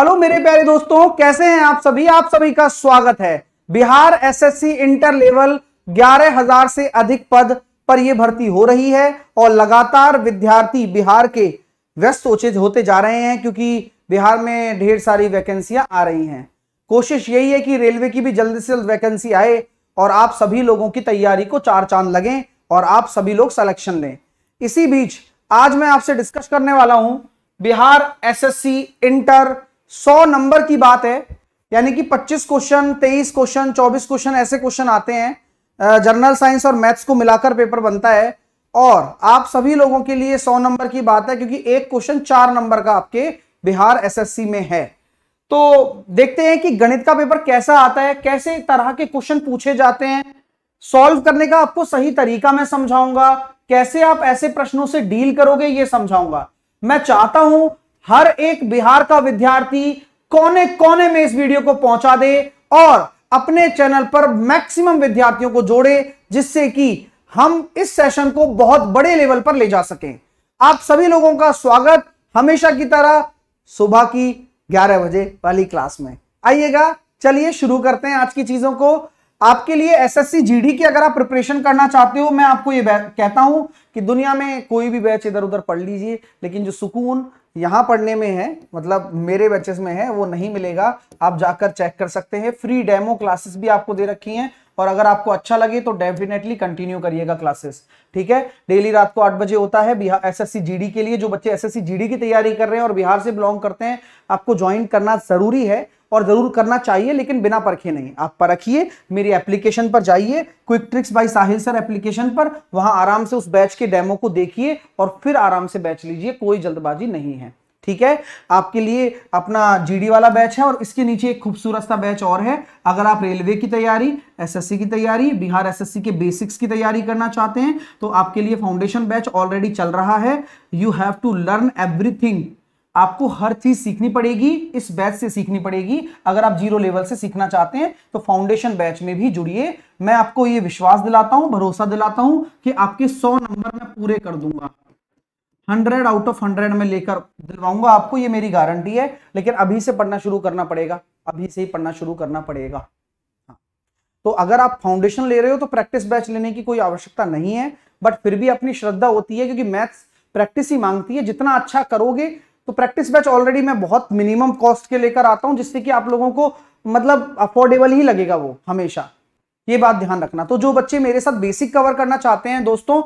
Hello मेरे प्यारे दोस्तों कैसे हैं आप सभी आप सभी का स्वागत है बिहार एसएससी इंटर लेवल 11000 से अधिक पद पर यह भर्ती हो रही है और लगातार विद्यार्थी बिहार के व्यस्त सोचित होते जा रहे हैं क्योंकि बिहार में ढेर सारी वैकेंसियां आ रही हैं कोशिश यही है कि रेलवे की भी जल्द से जल्द वैकेंसी आए और आप सभी लोगों की तैयारी को चार चांद लगे और आप सभी लोग सलेक्शन लें इसी बीच आज मैं आपसे डिस्कस करने वाला हूं बिहार एसएससी इंटर सौ नंबर की बात है यानी कि 25 क्वेश्चन 23 क्वेश्चन 24 क्वेश्चन ऐसे क्वेश्चन आते हैं जर्नल साइंस और मैथ्स को मिलाकर पेपर बनता है और आप सभी लोगों के लिए 100 नंबर की बात है क्योंकि एक क्वेश्चन चार नंबर का आपके बिहार एसएससी में है तो देखते हैं कि गणित का पेपर कैसा आता है कैसे तरह के क्वेश्चन पूछे जाते हैं सॉल्व करने का आपको सही तरीका मैं समझाऊंगा कैसे आप ऐसे प्रश्नों से डील करोगे ये समझाऊंगा मैं चाहता हूं हर एक बिहार का विद्यार्थी कोने कोने में इस वीडियो को पहुंचा दे और अपने चैनल पर मैक्सिमम विद्यार्थियों को जोड़े जिससे कि हम इस सेशन को बहुत बड़े लेवल पर ले जा सकें आप सभी लोगों का स्वागत हमेशा की तरह सुबह की 11 बजे वाली क्लास में आइएगा चलिए शुरू करते हैं आज की चीजों को आपके लिए एसएससी जीडी की अगर आप प्रिपरेशन करना चाहते हो मैं आपको ये कहता हूं कि दुनिया में कोई भी बैच इधर उधर पढ़ लीजिए लेकिन जो सुकून यहाँ पढ़ने में है मतलब मेरे बैचेस में है वो नहीं मिलेगा आप जाकर चेक कर सकते हैं फ्री डेमो क्लासेस भी आपको दे रखी हैं और अगर आपको अच्छा लगे तो डेफिनेटली कंटिन्यू करिएगा क्लासेस ठीक है डेली रात को आठ बजे होता है बिहार एसएससी जीडी के लिए जो बच्चे एसएससी जीडी की तैयारी कर रहे हैं और बिहार से बिलोंग करते हैं आपको ज्वाइन करना जरूरी है और ज़रूर करना चाहिए लेकिन बिना परखे नहीं आप परखिए मेरी एप्लीकेशन पर जाइए quick tricks by Sahil sir application पर वहां आराम से उस बैच के डेमो को देखिए और फिर आराम से बैच लीजिए कोई जल्दबाजी नहीं है ठीक है आपके लिए अपना जीडी वाला बैच है और इसके नीचे एक खूबसूरत सा बैच और है अगर आप रेलवे की तैयारी एसएससी की तैयारी बिहार एसएससी के बेसिक्स की तैयारी करना चाहते हैं तो आपके लिए फाउंडेशन बैच ऑलरेडी चल रहा है you have to learn everything आपको हर चीज सीखनी पड़ेगी इस बैच से सीखनी पड़ेगी अगर आप जीरो लेवल से सीखना चाहते हैं तो फाउंडेशन बैच में भी जुड़िए मैं आपको ये विश्वास दिलाता हूं भरोसा दिलाता हूं कि आपके सौ नंबर मैं पूरे कर दूंगा हंड्रेड आउट ऑफ हंड्रेड में लेकर दिलवाऊंगा आपको ये मेरी गारंटी है लेकिन अभी से पढ़ना शुरू करना पड़ेगा अभी से ही पढ़ना शुरू करना पड़ेगा हाँ। तो अगर आप फाउंडेशन ले रहे हो तो प्रैक्टिस बैच लेने की कोई आवश्यकता नहीं है बट फिर भी अपनी श्रद्धा होती है क्योंकि मैथ्स प्रैक्टिस ही मांगती है जितना अच्छा करोगे तो प्रैक्टिस बैच ऑलरेडी मैं बहुत मिनिमम कॉस्ट के लेकर आता हूँ जिससे कि आप लोगों को मतलब अफोर्डेबल ही लगेगा वो हमेशा ये बात ध्यान रखना तो जो बच्चे मेरे साथ बेसिक कवर करना चाहते हैं दोस्तों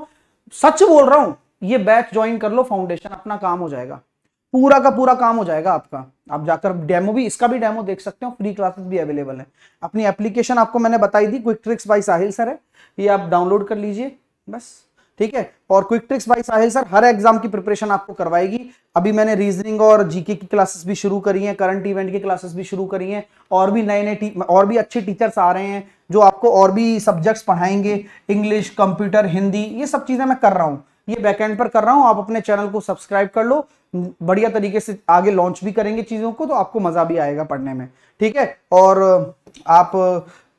सच बोल रहा हूं ये बैच ज्वाइन कर लो फाउंडेशन अपना काम हो जाएगा पूरा का पूरा काम हो जाएगा आपका आप जाकर डेमो भी इसका भी डेमो देख सकते हो फ्री क्लासेस भी अवेलेबल है अपनी एप्लीकेशन आपको मैंने बताई दी quick tricks by Sahil sir है ये आप डाउनलोड कर लीजिए बस ठीक है और quick tricks by Sahil sir हर एग्जाम की प्रिपरेशन आपको करवाएगी अभी मैंने रीजनिंग और जीके की क्लासेस भी शुरू करी हैं करंट इवेंट की क्लासेस भी शुरू करी हैं और भी नए नए और भी अच्छे टीचर्स आ रहे हैं जो आपको और भी सब्जेक्ट्स पढ़ाएंगे इंग्लिश कंप्यूटर हिंदी ये सब चीज़ें मैं कर रहा हूँ ये बैकहेंड पर कर रहा हूँ आप अपने चैनल को सब्सक्राइब कर लो बढ़िया तरीके से आगे लॉन्च भी करेंगे चीज़ों को तो आपको मज़ा भी आएगा पढ़ने में ठीक है और आप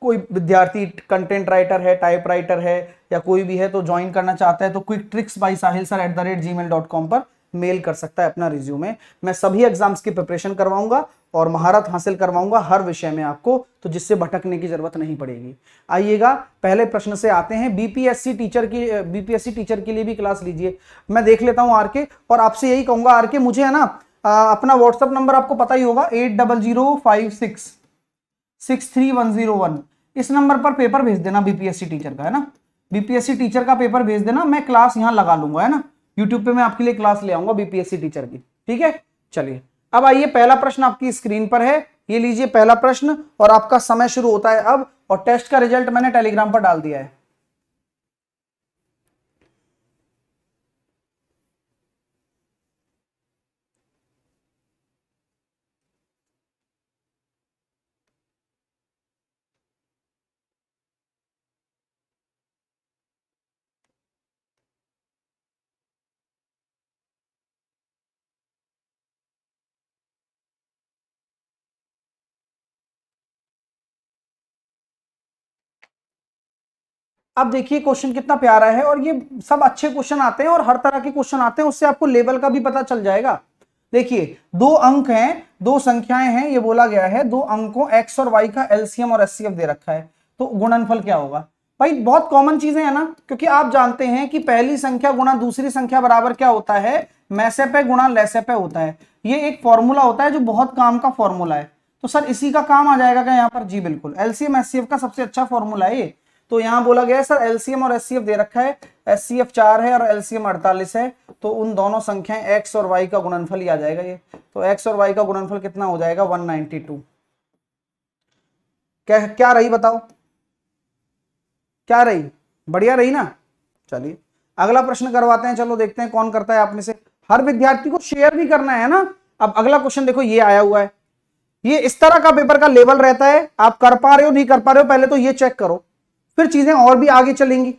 कोई विद्यार्थी कंटेंट राइटर है टाइप राइटर है या कोई भी है तो ज्वाइन करना चाहता है तो quick tricks by Sahil sir at the rate gmail dot com पर मेल कर सकता है अपना रिज्यूमे मैं सभी एग्जाम्स की प्रिपरेशन करवाऊंगा और महारत हासिल करवाऊंगा हर विषय में आपको तो जिससे भटकने की जरूरत नहीं पड़ेगी आइएगा पहले प्रश्न से आते हैं बीपीएससी टीचर की बीपीएससी टीचर के लिए भी क्लास लीजिए मैं देख लेता हूं आरके और आपसे यही कहूंगा आरके मुझे है ना अपना व्हाट्सअप नंबर आपको पता ही होगा eight double zero five six six three one zero one इस नंबर पर पेपर भेज देना बीपीएससी टीचर का है ना बीपीएससी टीचर का पेपर भेज देना मैं क्लास यहाँ लगा लूंगा है ना यूट्यूब पे मैं आपके लिए क्लास ले आऊंगा बीपीएससी टीचर की ठीक है चलिए अब आइए पहला प्रश्न आपकी स्क्रीन पर है ये लीजिए पहला प्रश्न और आपका समय शुरू होता है अब और टेस्ट का रिजल्ट मैंने टेलीग्राम पर डाल दिया है अब देखिए क्वेश्चन कितना प्यारा है और ये सब अच्छे क्वेश्चन आते हैं और हर तरह के क्वेश्चन आते हैं उससे आपको लेवल का भी पता चल जाएगा देखिए दो अंक हैं दो संख्याएं हैं ये बोला गया है दो अंकों एक्स और वाई का एलसीएम और एस दे रखा है तो गुणनफल क्या होगा भाई बहुत कॉमन चीजें है ना क्योंकि आप जानते हैं कि पहली संख्या गुणा दूसरी संख्या बराबर क्या होता है है गुणा है होता है ये एक फॉर्मूला होता है जो बहुत काम का फॉर्मूला है तो सर इसी का काम आ जाएगा क्या यहाँ पर जी बिल्कुल एलसीएम एस का सबसे अच्छा फॉर्मूला है ये तो यहाँ बोला गया सर एलसीएम और एस दे रखा है एससीएफ चार है और एलसीएम अड़तालीस है तो उन दोनों संख्याएं एक्स और वाई का गुणनफल ही आ जाएगा ये तो एक्स और वाई का गुणनफल कितना हो जाएगा 192 क्या क्या रही बताओ क्या रही बढ़िया रही ना चलिए अगला प्रश्न करवाते हैं चलो देखते हैं कौन करता है आप में से हर विद्यार्थी को शेयर भी करना है ना अब अगला क्वेश्चन देखो ये आया हुआ है ये इस तरह का पेपर का लेवल रहता है आप कर पा रहे हो नहीं कर पा रहे हो पहले तो ये चेक करो फिर चीज़ें और भी आगे चलेंगी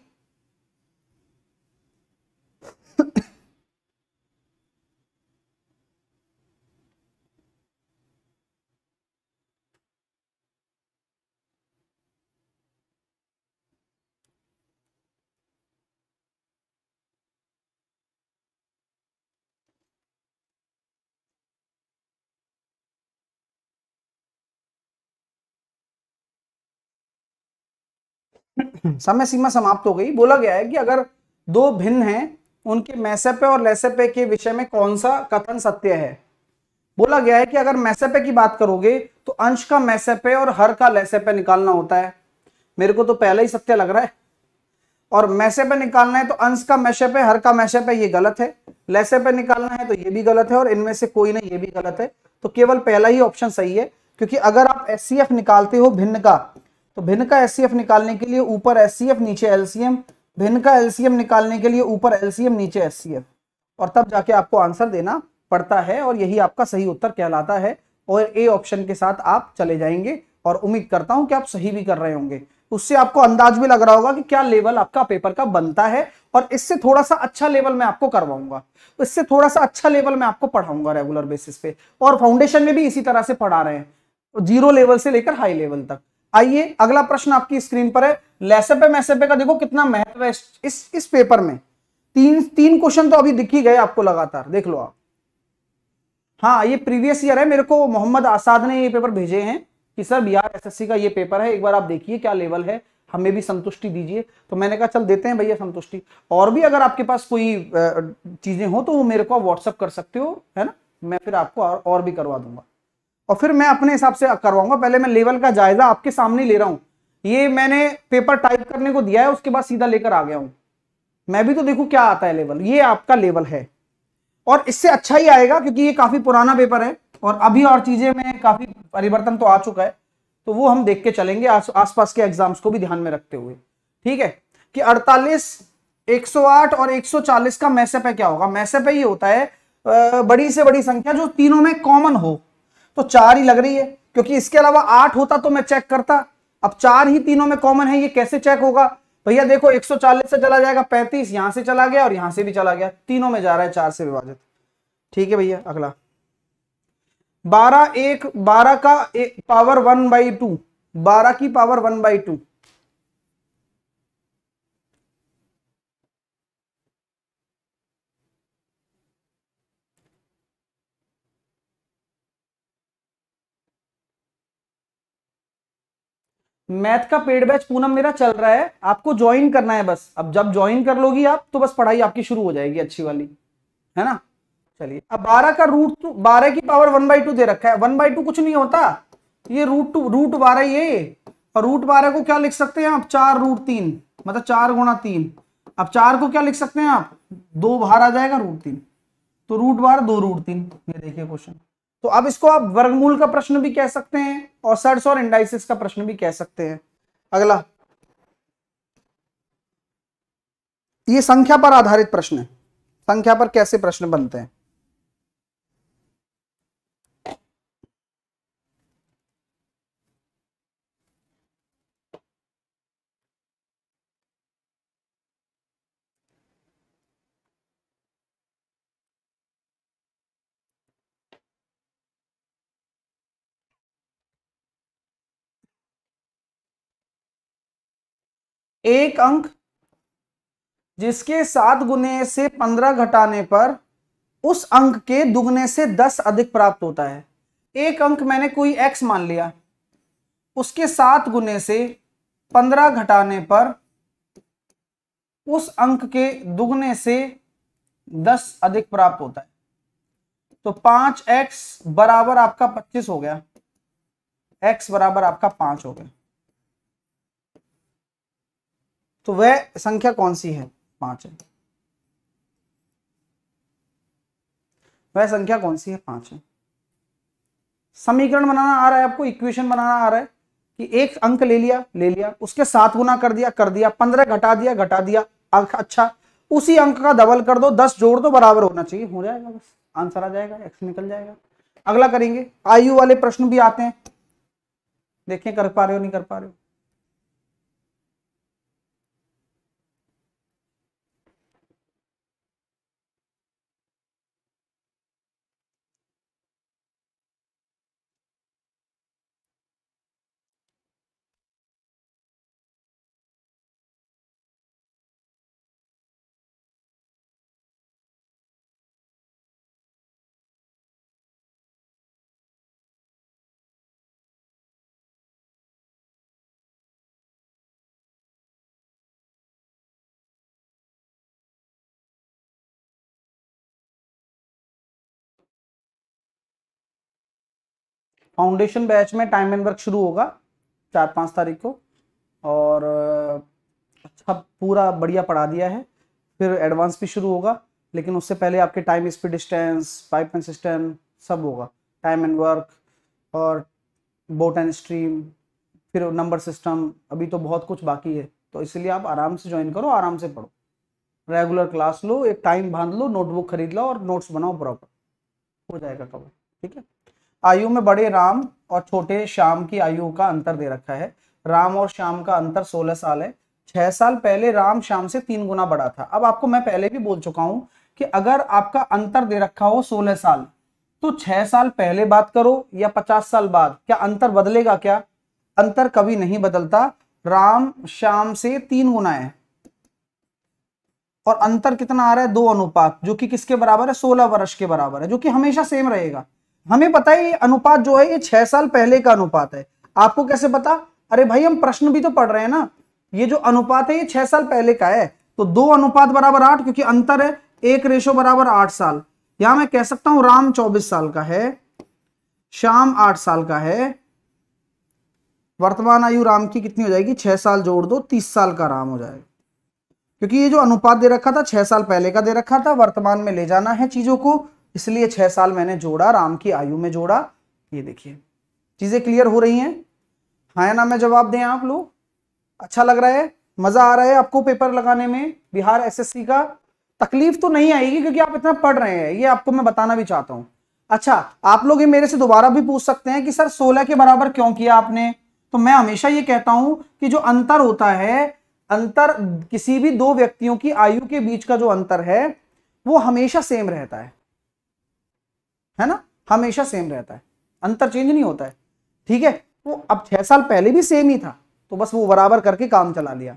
समय सीमा समाप्त हो गई बोला गया है कि अगर दो भिन्न हैं उनके मैसेपे और लेसेपे के विषय में कौन सा कथन सत्य है बोला गया है कि अगर मैसेपे की बात करोगे तो अंश का मैसेपे और हर का लेसेपे निकालना होता है मेरे को तो पहले ही सत्य लग रहा है और मैसे पे निकालना है तो अंश का मैशे पे हर का मैशे पे ये गलत है लैसे पे निकालना है तो ये भी गलत है और इनमें से कोई नहीं ये भी गलत है तो केवल पहला ही ऑप्शन सही है क्योंकि अगर आप एस निकालते हो भिन्न का तो भिन्न का एचसीएफ निकालने के लिए ऊपर एचसीएफ नीचे एलसीएम भिन्न का एलसीएम निकालने के लिए ऊपर एलसीएम नीचे एचसीएफ और तब जाके आपको आंसर देना पड़ता है और यही आपका सही उत्तर कहलाता है और ए ऑप्शन के साथ आप चले जाएंगे और उम्मीद करता हूं कि आप सही भी कर रहे होंगे उससे आपको अंदाज भी लग रहा होगा कि क्या लेवल आपका पेपर का बनता है और इससे थोड़ा सा अच्छा लेवल मैं आपको करवाऊंगा इससे थोड़ा सा अच्छा लेवल मैं आपको पढ़ाऊंगा रेगुलर बेसिस पे और फाउंडेशन में भी इसी तरह से पढ़ा रहे हैं जीरो तो लेवल से लेकर हाई लेवल तक आइए अगला प्रश्न आपकी स्क्रीन पर है लेसपे मैसेपे का देखो कितना महत्व है इस इस पेपर में तीन तीन क्वेश्चन तो अभी दिख ही गए आपको लगातार देख लो आप हाँ ये प्रीवियस ईयर है मेरे को मोहम्मद आसाद ने ये पेपर भेजे हैं कि सर बिहार एसएससी का ये पेपर है एक बार आप देखिए क्या लेवल है हमें भी संतुष्टि दीजिए तो मैंने कहा चल देते हैं भैया संतुष्टि और भी अगर आपके पास कोई चीजें हो तो वो मेरे को आप व्हाट्सअप कर सकते हो है ना मैं फिर आपको और, और भी करवा दूंगा और फिर मैं अपने हिसाब से करवाऊंगा पहले मैं लेवल का जायजा आपके सामने ले रहा हूं ये मैंने पेपर टाइप करने को दिया है उसके बाद सीधा लेकर आ गया हूं मैं भी तो देखू क्या आता है लेवल ये आपका लेवल है और इससे अच्छा ही आएगा क्योंकि ये काफी पुराना पेपर है और अभी और चीजें में काफी परिवर्तन तो आ चुका है तो वो हम देख के चलेंगे आस, आस के एग्जाम्स को भी ध्यान में रखते हुए ठीक है कि 48 108 और 140 का मैसेप है क्या होगा मैसेप ही ये होता है बड़ी से बड़ी संख्या जो तीनों में कॉमन हो तो चार ही लग रही है क्योंकि इसके अलावा आठ होता तो मैं चेक करता अब चार ही तीनों में कॉमन है ये कैसे चेक होगा भैया देखो 140 से चला जाएगा 35 यहां से चला गया और यहां से भी चला गया तीनों में जा रहा है चार से विभाजित ठीक है भैया अगला बारह एक बारह का एक, पावर वन बाई टू बारह की power one by two math का पेड बैच पूनम मेरा चल रहा है आपको ज्वाइन करना है बस अब जब ज्वाइन कर लोगी आप तो बस पढ़ाई आपकी शुरू हो जाएगी अच्छी वाली है ना चलिए अब बारह का रूट बारह की पावर वन बाई टू दे रखा है वन बाई टू कुछ नहीं होता ये रूट टू रूट बारह ये और रूट बारह को क्या लिख सकते हैं आप चार रूट तीन मतलब चार गुणा तीन अब चार को क्या लिख सकते हैं आप दो बाहर आ जाएगा रूट तीन तो रूट बारह दो रूट तीन ये देखिए क्वेश्चन तो अब इसको आप वर्गमूल का प्रश्न भी कह सकते हैं और सर्ट्स और इंडाइसिस का प्रश्न भी कह सकते हैं अगला ये संख्या पर आधारित प्रश्न है संख्या पर कैसे प्रश्न बनते हैं एक अंक जिसके सात गुने से पंद्रह घटाने पर उस अंक के दुगने से दस अधिक प्राप्त होता है एक अंक मैंने कोई एक्स मान लिया उसके सात गुने से पंद्रह घटाने पर उस अंक के दुगने से दस अधिक प्राप्त होता है तो पांच एक्स बराबर आपका पच्चीस हो गया एक्स बराबर आपका पांच हो गया तो वह संख्या कौन सी है पांच है वह संख्या कौन सी है पांच है समीकरण बनाना आ रहा है आपको इक्वेशन बनाना आ रहा है कि एक अंक ले लिया ले लिया उसके सात गुना कर दिया कर दिया पंद्रह घटा दिया घटा दिया अच्छा उसी अंक का डबल कर दो दस जोड़ दो बराबर होना चाहिए हो जाएगा बस आंसर आ जाएगा एक्स निकल जाएगा अगला करेंगे आयु वाले प्रश्न भी आते हैं देखें कर पा रहे हो नहीं कर पा रहे हो फाउंडेशन बैच में टाइम एंड वर्क शुरू होगा चार पाँच तारीख को और अच्छा पूरा बढ़िया पढ़ा दिया है फिर एडवांस भी शुरू होगा लेकिन उससे पहले आपके time speed distance pipe and system सब होगा टाइम एंड वर्क और बोट एंड स्ट्रीम फिर नंबर सिस्टम अभी तो बहुत कुछ बाकी है तो इसलिए आप आराम से ज्वाइन करो आराम से पढ़ो रेगुलर क्लास लो एक टाइम बांध लो नोटबुक खरीद लो और नोट्स बनाओ प्रॉपर हो जाएगा कवर ठीक है आयु में बड़े राम और छोटे श्याम की आयु का अंतर दे रखा है राम और श्याम का अंतर सोलह साल है छह साल पहले राम श्याम से तीन गुना बड़ा था अब आपको मैं पहले भी बोल चुका हूं कि अगर आपका अंतर दे रखा हो सोलह साल तो छह साल पहले बात करो या पचास साल बाद क्या अंतर बदलेगा क्या अंतर कभी नहीं बदलता राम श्याम से तीन गुना है और अंतर कितना आ रहा है दो अनुपात जो कि किसके बराबर है सोलह वर्ष के बराबर है जो कि हमेशा सेम रहेगा हमें पता है ये अनुपात जो है ये छह साल पहले का अनुपात है आपको कैसे पता अरे भाई हम प्रश्न भी तो पढ़ रहे हैं ना ये जो अनुपात है ये छह साल पहले का है तो दो अनुपात बराबर आठ क्योंकि अंतर है एक रेशो बराबर आठ साल यहां मैं कह सकता हूं राम चौबीस साल का है श्याम आठ साल का है वर्तमान आयु राम की कितनी हो जाएगी छह साल जोड़ दो तीस साल का राम हो जाएगा क्योंकि ये जो अनुपात दे रखा था छह साल पहले का दे रखा था वर्तमान में ले जाना है चीजों को इसलिए छह साल मैंने जोड़ा राम की आयु में जोड़ा ये देखिए चीजें क्लियर हो रही हैं हाँ या ना मैं जवाब दें आप लोग अच्छा लग रहा है मजा आ रहा है आपको पेपर लगाने में बिहार एसएससी का तकलीफ तो नहीं आएगी क्योंकि आप इतना पढ़ रहे हैं ये आपको मैं बताना भी चाहता हूं अच्छा आप लोग ये मेरे से दोबारा भी पूछ सकते हैं कि सर सोलह के बराबर क्यों किया आपने तो मैं हमेशा ये कहता हूं कि जो अंतर होता है अंतर किसी भी दो व्यक्तियों की आयु के बीच का जो अंतर है वो हमेशा सेम रहता है है ना हमेशा सेम रहता है अंतर चेंज नहीं होता है ठीक है वो तो अब छह साल पहले भी सेम ही था तो बस वो बराबर करके काम चला लिया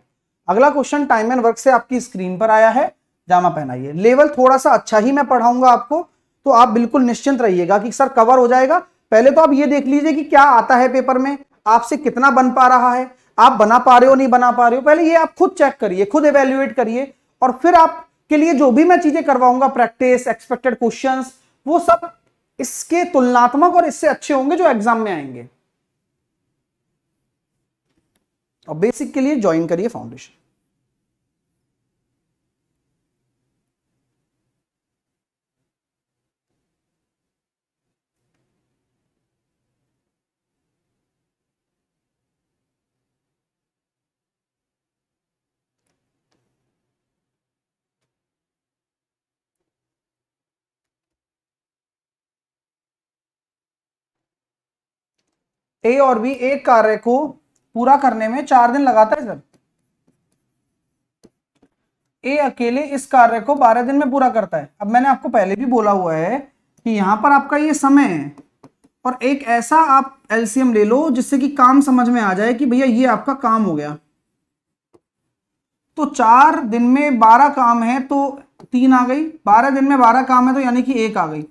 अगला क्वेश्चन टाइम एंड वर्क से आपकी स्क्रीन पर आया है जामा पहनाइए लेवल थोड़ा सा अच्छा ही मैं पढ़ाऊंगा आपको तो आप बिल्कुल निश्चिंत रहिएगा कि सर कवर हो जाएगा पहले तो आप ये देख लीजिए कि क्या आता है पेपर में आपसे कितना बन पा रहा है आप बना पा रहे हो नहीं बना पा रहे हो पहले ये आप खुद चेक करिए खुद एवेल्युएट करिए और फिर आपके लिए जो भी मैं चीजें करवाऊंगा प्रैक्टिस एक्सपेक्टेड क्वेश्चन वो सब इसके तुलनात्मक और इससे अच्छे होंगे जो एग्जाम में आएंगे और बेसिक के लिए ज्वाइन करिए फाउंडेशन ए और बी एक कार्य को पूरा करने में चार दिन लगाता है सर ए अकेले इस कार्य को बारह दिन में पूरा करता है अब मैंने आपको पहले भी बोला हुआ है कि यहां पर आपका ये समय है और एक ऐसा आप एलसीएम ले लो जिससे कि काम समझ में आ जाए कि भैया ये आपका काम हो गया तो चार दिन में बारह काम है तो तीन आ गई बारह दिन में बारह काम है तो यानी कि एक आ गई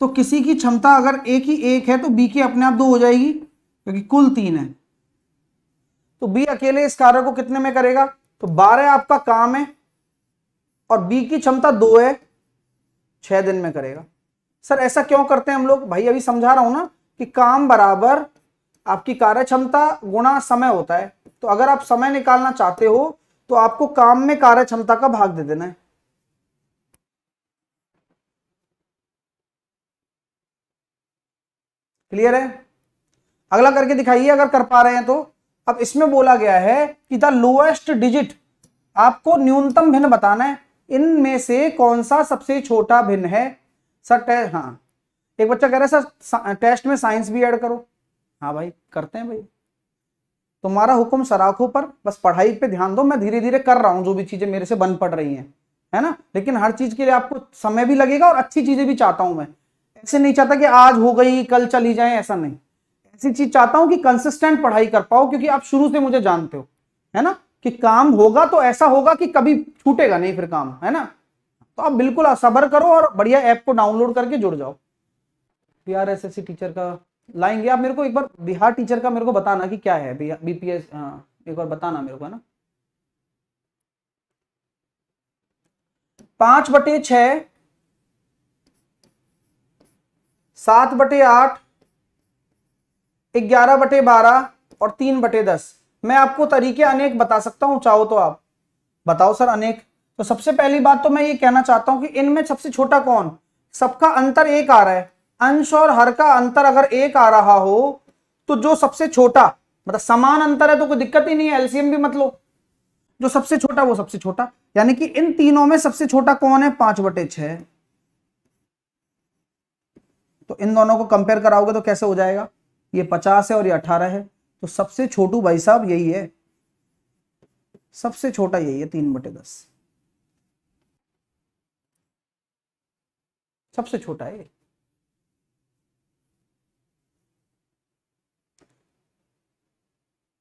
तो किसी की क्षमता अगर ए की एक है तो बी की अपने आप दो हो जाएगी क्योंकि कुल तीन है तो बी अकेले इस कार्य को कितने में करेगा तो बारह आपका काम है और बी की क्षमता दो है छह दिन में करेगा सर ऐसा क्यों करते हैं हम लोग भाई अभी समझा रहा हूं ना कि काम बराबर आपकी कार्य क्षमता गुणा समय होता है तो अगर आप समय निकालना चाहते हो तो आपको काम में कार्य क्षमता का भाग दे देना है क्लियर है अगला करके दिखाइए अगर कर पा रहे हैं तो अब इसमें बोला गया है कि द लोएस्ट डिजिट आपको न्यूनतम भिन्न बताना है इनमें से कौन सा सबसे छोटा भिन्न है सर टेस्ट हाँ एक बच्चा कह रहा है सर टेस्ट में साइंस भी ऐड करो हाँ भाई करते हैं भाई तुम्हारा हुक्म सराखों पर बस पढ़ाई पे ध्यान दो मैं धीरे धीरे कर रहा हूँ जो भी चीजें मेरे से बन पड़ रही हैं है ना लेकिन हर चीज के लिए आपको समय भी लगेगा और अच्छी चीजें भी चाहता हूँ मैं ऐसे नहीं चाहता कि आज हो गई कल चली जाए ऐसा नहीं ऐसी चीज चाहता हूं कि कंसिस्टेंट पढ़ाई कर पाओ क्योंकि आप शुरू से मुझे जानते हो है ना कि काम होगा तो ऐसा होगा कि कभी छूटेगा नहीं फिर काम है ना तो आप बिल्कुल सबर करो और बढ़िया ऐप को डाउनलोड करके जुड़ जाओ बिहार एस टीचर का लाएंगे आप मेरे को एक बार बिहार टीचर का मेरे को बताना कि क्या है बीपीएस हाँ, एक बार बताना मेरे को है ना पांच बटे छ सात बटे आठ ग्यारह बटे बारह और तीन बटे दस मैं आपको तरीके अनेक बता सकता हूं चाहो तो आप बताओ सर अनेक तो सबसे पहली बात तो मैं ये कहना चाहता हूं कि इनमें सबसे छोटा कौन सबका अंतर एक आ रहा है अंश और हर का अंतर अगर एक आ रहा हो तो जो सबसे छोटा मतलब समान अंतर है तो कोई दिक्कत ही नहीं है एलसीएम भी मतलब जो सबसे छोटा वो सबसे छोटा यानी कि इन तीनों में सबसे छोटा कौन है पांच बटे छ तो इन दोनों को कंपेयर कराओगे तो कैसे हो जाएगा ये पचास है और ये अठारह है तो सबसे छोटू भाई साहब यही है सबसे छोटा यही है तीन बटे दस सबसे छोटा है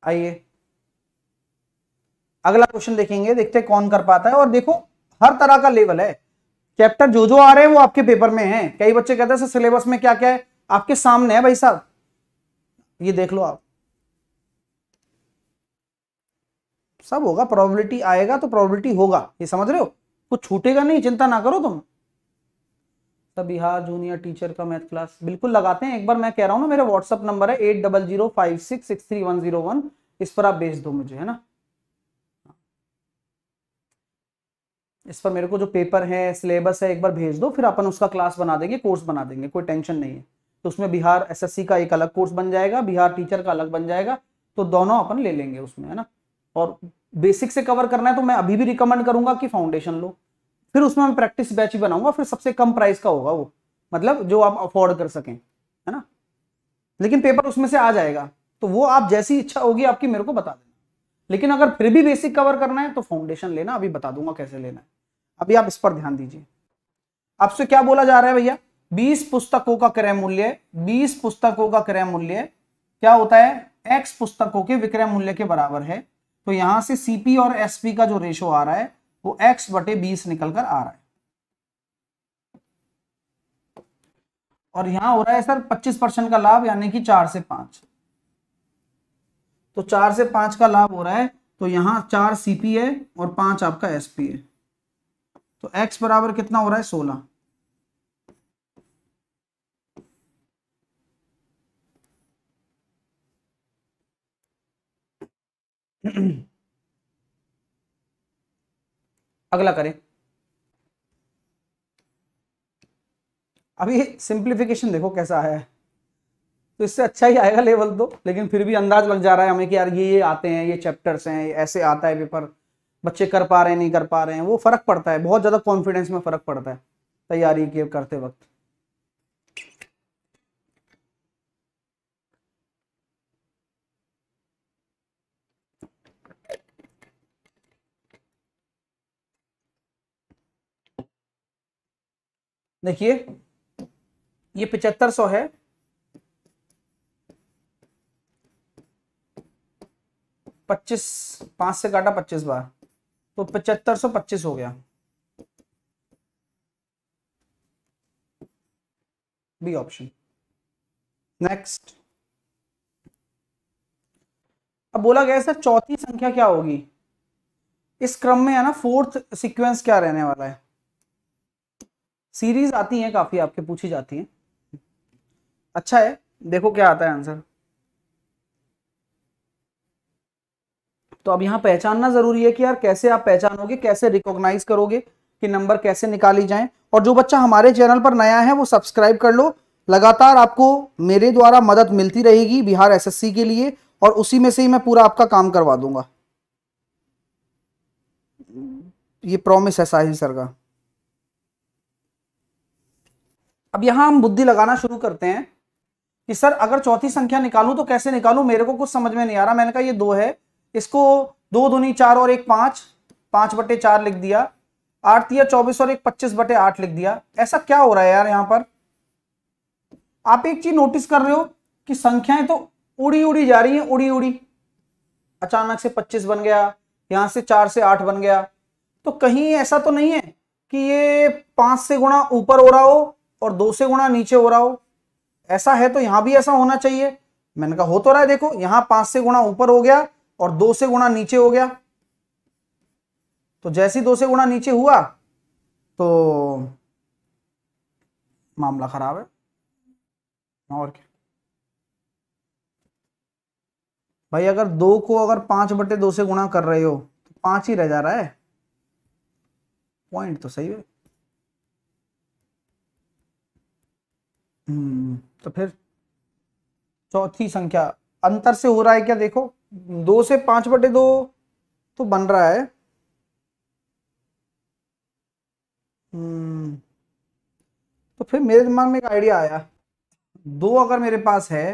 आइए अगला क्वेश्चन देखेंगे देखते कौन कर पाता है और देखो हर तरह का लेवल है चैप्टर जो जो आ रहे हैं वो आपके पेपर में है कई बच्चे कहते हैं सिलेबस में क्या क्या है आपके सामने है भाई साहब ये देख लो आप सब होगा प्रोबेबिलिटी आएगा तो प्रोबेबिलिटी होगा ये समझ रहे हो कुछ छूटेगा नहीं चिंता ना करो तुम तब बिहार जूनियर टीचर का मैथ क्लास बिल्कुल लगाते हैं एक बार मैं कह रहा हूं ना मेरा व्हाट्सअप नंबर है eight double zero five six six three one zero one इस पर आप भेज दो मुझे है ना इस पर मेरे को जो पेपर है सिलेबस है एक बार भेज दो फिर अपन उसका क्लास बना देंगे कोर्स बना देंगे कोई टेंशन नहीं है तो उसमें बिहार एसएससी का एक अलग कोर्स बन जाएगा बिहार टीचर का अलग बन जाएगा तो दोनों अपन ले लेंगे उसमें है ना और बेसिक से कवर करना है तो मैं अभी भी रिकमेंड करूंगा कि फाउंडेशन लो फिर उसमें मैं प्रैक्टिस बैच ही बनाऊंगा फिर सबसे कम प्राइस का होगा वो मतलब जो आप अफोर्ड कर सकें है ना लेकिन पेपर उसमें से आ जाएगा तो वो आप जैसी इच्छा होगी आपकी मेरे को बता देना लेकिन अगर फिर भी बेसिक कवर करना है तो फाउंडेशन लेना अभी बता दूंगा कैसे लेना है अभी आप इस पर ध्यान दीजिए आपसे क्या बोला जा रहा है भैया बीस पुस्तकों का क्रय मूल्य बीस पुस्तकों का क्रय मूल्य क्या होता है एक्स पुस्तकों के विक्रय मूल्य के बराबर है तो यहां से सीपी और एसपी का जो रेशो आ रहा है वो एक्स बटे बीस निकलकर आ रहा है और यहां हो रहा है सर पच्चीस परसेंट का लाभ यानी कि चार से पांच तो चार से पांच का लाभ हो रहा है तो यहां चार सीपी है और पांच आपका एसपी है तो एक्स बराबर कितना हो रहा है सोलह अगला करें अभी सिंप्लीफिकेशन देखो कैसा आया है तो इससे अच्छा ही आएगा लेवल तो लेकिन फिर भी अंदाज लग जा रहा है हमें कि यार ये ये आते हैं ये चैप्टर्स हैं ऐसे आता है पेपर बच्चे कर पा रहे हैं नहीं कर पा रहे हैं वो फर्क पड़ता है बहुत ज़्यादा कॉन्फिडेंस में फर्क पड़ता है तैयारी के करते वक्त देखिए ये पिचहत्तर सौ है पच्चीस पांच से काटा पच्चीस बार तो पचहत्तर सौ पच्चीस हो गया बी ऑप्शन नेक्स्ट अब बोला गया सर चौथी संख्या क्या होगी इस क्रम में है ना फोर्थ सीक्वेंस क्या रहने वाला है सीरीज आती हैं काफी आपके पूछी जाती हैं अच्छा है देखो क्या आता है आंसर तो अब यहाँ पहचानना जरूरी है कि यार कैसे आप पहचानोगे कैसे रिकॉग्नाइज करोगे कि नंबर कैसे निकाली जाए और जो बच्चा हमारे चैनल पर नया है वो सब्सक्राइब कर लो लगातार आपको मेरे द्वारा मदद मिलती रहेगी बिहार एसएससी के लिए और उसी में से ही मैं पूरा आपका काम करवा दूंगा ये प्रॉमिस है साहिल सर का अब यहां हम बुद्धि लगाना शुरू करते हैं कि सर अगर चौथी संख्या निकालूं तो कैसे निकालूं मेरे को कुछ समझ में नहीं आ रहा मैंने कहा ये दो है इसको दो दुनी चार और एक पांच पांच बटे चार लिख दिया आठ दिया चौबीस और एक पच्चीस बटे आठ लिख दिया ऐसा क्या हो रहा है यार यहां पर आप एक चीज नोटिस कर रहे हो कि संख्याएं तो उड़ी उड़ी जा रही हैं उड़ी उड़ी अचानक से पच्चीस बन गया यहां से चार से आठ बन गया तो कहीं ऐसा तो नहीं है कि ये पांच से गुणा ऊपर हो रहा हो और दो से गुणा नीचे हो रहा हो ऐसा है तो यहां भी ऐसा होना चाहिए मैंने कहा हो तो रहा है देखो यहां पांच से गुणा ऊपर हो गया और दो से गुणा नीचे हो गया तो जैसे ही दो से गुणा नीचे हुआ तो मामला खराब है और क्या भाई अगर दो को अगर पांच बटे दो से गुणा कर रहे हो तो पांच ही रह जा रहा है पॉइंट तो सही है तो फिर चौथी संख्या अंतर से हो रहा है क्या देखो दो से पांच बटे दो तो बन रहा है हम्म, तो फिर मेरे दिमाग में एक आइडिया आया दो अगर मेरे पास है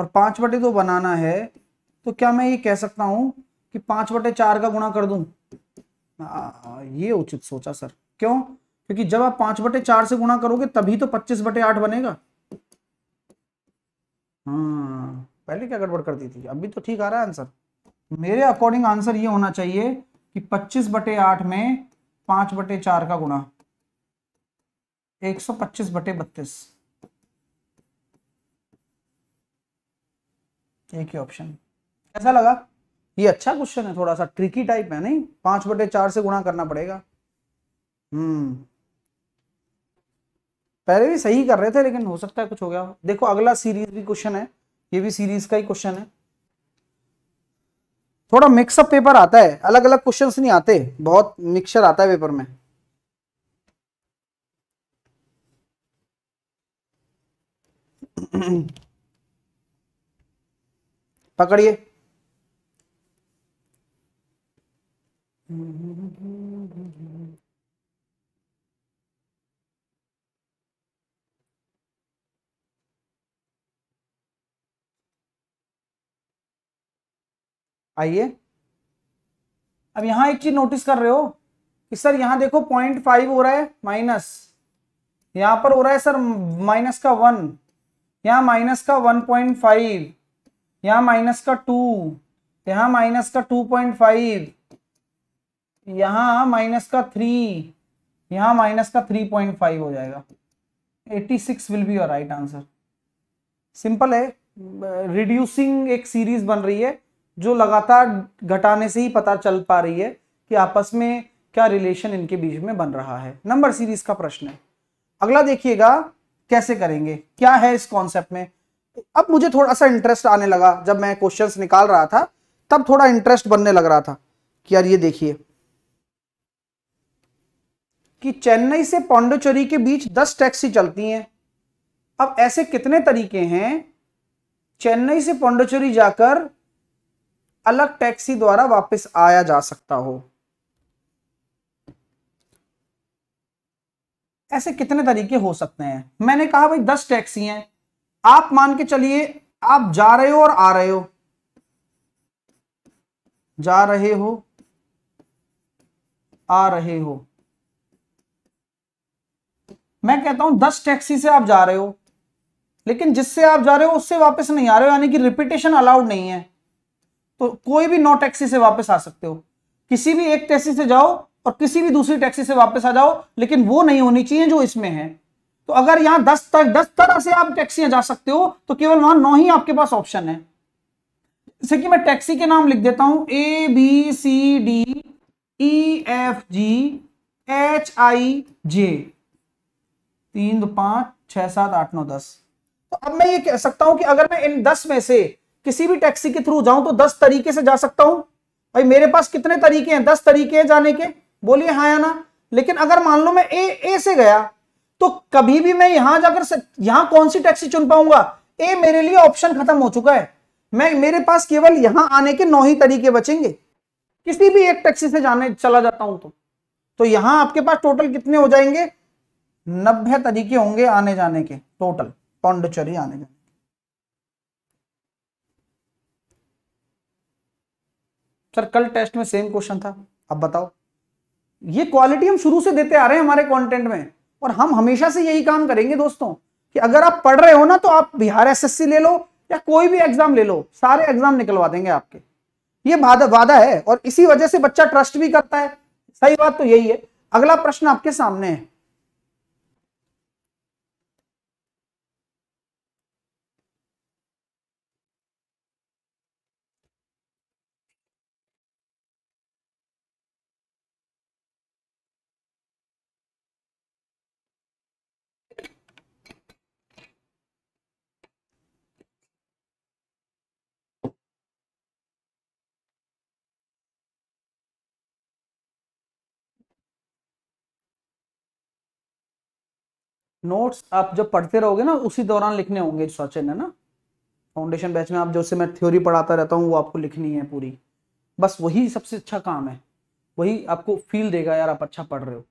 और पांच बटे दो बनाना है तो क्या मैं ये कह सकता हूं कि पांच बटे चार का गुणा कर दूं आ, ये उचित सोचा सर क्यों क्योंकि जब आप पांच बटे चार से गुणा करोगे तभी तो पच्चीस बटे आठ बनेगा हाँ पहले क्या गड़बड़ करती थी अभी तो ठीक आ रहा है आंसर मेरे अकॉर्डिंग आंसर ये होना चाहिए कि पच्चीस बटे आठ में पांच बटे चार का गुणा एक सौ पच्चीस बटे बत्तीस एक ही ऑप्शन कैसा लगा ये अच्छा क्वेश्चन है थोड़ा सा ट्रिकी टाइप है नहीं पांच बटे चार से गुणा करना पड़ेगा हम्म पहले भी सही कर रहे थे लेकिन हो सकता है कुछ हो गया देखो अगला सीरीज भी क्वेश्चन है ये भी सीरीज का ही क्वेश्चन है थोड़ा मिक्सअप पेपर आता है अलग अलग क्वेश्चन नहीं आते बहुत मिक्सर आता है पेपर में पकड़िए आइए अब यहां एक चीज नोटिस कर रहे हो कि सर यहां देखो पॉइंट फाइव हो रहा है माइनस यहां पर हो रहा है सर माइनस का वन यहां माइनस का वन पॉइंट फाइव यहां माइनस का टू यहां माइनस का टू पॉइंट फाइव यहां माइनस का थ्री यहां माइनस का थ्री पॉइंट फाइव हो जाएगा eighty six will be your right answer simple है रिड्यूसिंग एक सीरीज बन रही है जो लगातार घटाने से ही पता चल पा रही है कि आपस में क्या रिलेशन इनके बीच में बन रहा है नंबर सीरीज का प्रश्न है अगला देखिएगा कैसे करेंगे क्या है इस कॉन्सेप्ट में अब मुझे थोड़ा सा इंटरेस्ट आने लगा जब मैं क्वेश्चंस निकाल रहा था तब थोड़ा इंटरेस्ट बनने लग रहा था कि यार ये देखिए कि चेन्नई से पौंडोचेरी के बीच दस टैक्सी चलती हैं अब ऐसे कितने तरीके हैं चेन्नई से पौंडोचेरी जाकर अलग टैक्सी द्वारा वापस आया जा सकता हो ऐसे कितने तरीके हो सकते हैं मैंने कहा भाई दस टैक्सी हैं आप मान के चलिए आप जा रहे हो और आ रहे हो जा रहे हो आ रहे हो मैं कहता हूं दस टैक्सी से आप जा रहे हो लेकिन जिससे आप जा रहे हो उससे वापस नहीं आ रहे हो यानी कि रिपीटेशन अलाउड नहीं है तो कोई भी नौ टैक्सी से वापस आ सकते हो किसी भी एक टैक्सी से जाओ और किसी भी दूसरी टैक्सी से वापस आ जाओ लेकिन वो नहीं होनी चाहिए जो इसमें है तो अगर यहां दस तक दस तरह से आप टैक्सियां जा सकते हो तो केवल वहां नौ ही आपके पास ऑप्शन है जैसे कि मैं टैक्सी के नाम लिख देता हूं A B C D E F G H I J तीन दो पांच छह सात आठ नौ दस तो अब मैं ये कह सकता हूं कि अगर मैं इन दस में से किसी भी टैक्सी के थ्रू जाऊं तो दस तरीके से जा सकता हूं भाई मेरे पास कितने तरीके हैं दस तरीके हैं जाने के बोलिए हाँ या ना लेकिन अगर मान लो मैं ए ए से गया तो कभी भी मैं यहां जाकर यहां कौन सी टैक्सी चुन पाऊंगा ए मेरे लिए ऑप्शन खत्म हो चुका है मैं मेरे पास केवल यहां आने के नौ ही तरीके बचेंगे किसी भी एक टैक्सी से जाने चला जाता हूं तो तो यहां आपके पास टोटल कितने हो जाएंगे नब्बे तरीके होंगे आने जाने के टोटल पौंडचेरी आने जाने सर कल टेस्ट में सेम क्वेश्चन था अब बताओ ये क्वालिटी हम शुरू से देते आ रहे हैं हमारे कंटेंट में और हम हमेशा से यही काम करेंगे दोस्तों कि अगर आप पढ़ रहे हो ना तो आप बिहार एसएससी ले लो या कोई भी एग्जाम ले लो सारे एग्जाम निकलवा देंगे आपके ये वादा है और इसी वजह से बच्चा ट्रस्ट भी करता है सही बात तो यही है अगला प्रश्न आपके सामने है नोट्स आप जब पढ़ते रहोगे ना उसी दौरान लिखने होंगे सचिन है ना फाउंडेशन बैच में आप जो से मैं थ्योरी पढ़ाता रहता हूँ वो आपको लिखनी है पूरी बस वही सबसे अच्छा काम है वही आपको फील देगा यार आप अच्छा पढ़ रहे हो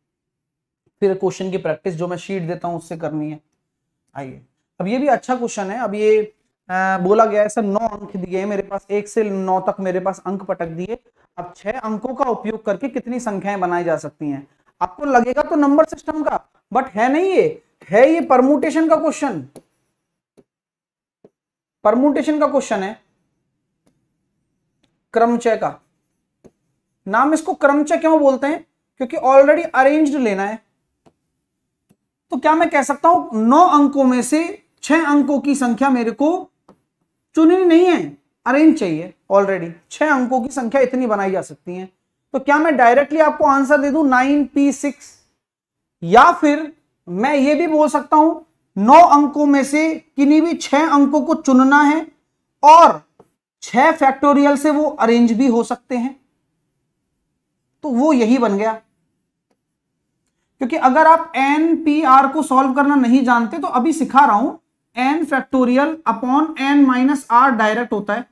फिर क्वेश्चन की प्रैक्टिस जो मैं शीट देता हूँ उससे करनी है आइए अब ये भी अच्छा क्वेश्चन है अब ये आ, बोला गया है सर नौ अंक दिए हैं मेरे पास एक से नौ तक मेरे पास अंक पटक दिए अब छह अंकों का उपयोग करके कितनी संख्याएं बनाई जा सकती हैं आपको लगेगा तो नंबर सिस्टम का बट है नहीं ये है ये परमुटेशन का क्वेश्चन परमुटेशन का क्वेश्चन है क्रमचय का नाम इसको क्रमचय क्यों बोलते हैं क्योंकि ऑलरेडी अरेंज्ड लेना है तो क्या मैं कह सकता हूं नौ अंकों में से छह अंकों की संख्या मेरे को चुननी नहीं है अरेंज चाहिए ऑलरेडी छह अंकों की संख्या इतनी बनाई जा सकती है तो क्या मैं डायरेक्टली आपको आंसर दे दू नाइन पी सिक्स या फिर मैं ये भी बोल सकता हूं नौ अंकों में से किन्हीं भी छह अंकों को चुनना है और छह फैक्टोरियल से वो अरेंज भी हो सकते हैं तो वो यही बन गया क्योंकि अगर आप एन पी आर को सॉल्व करना नहीं जानते तो अभी सिखा रहा हूं N factorial upon N minus R direct होता है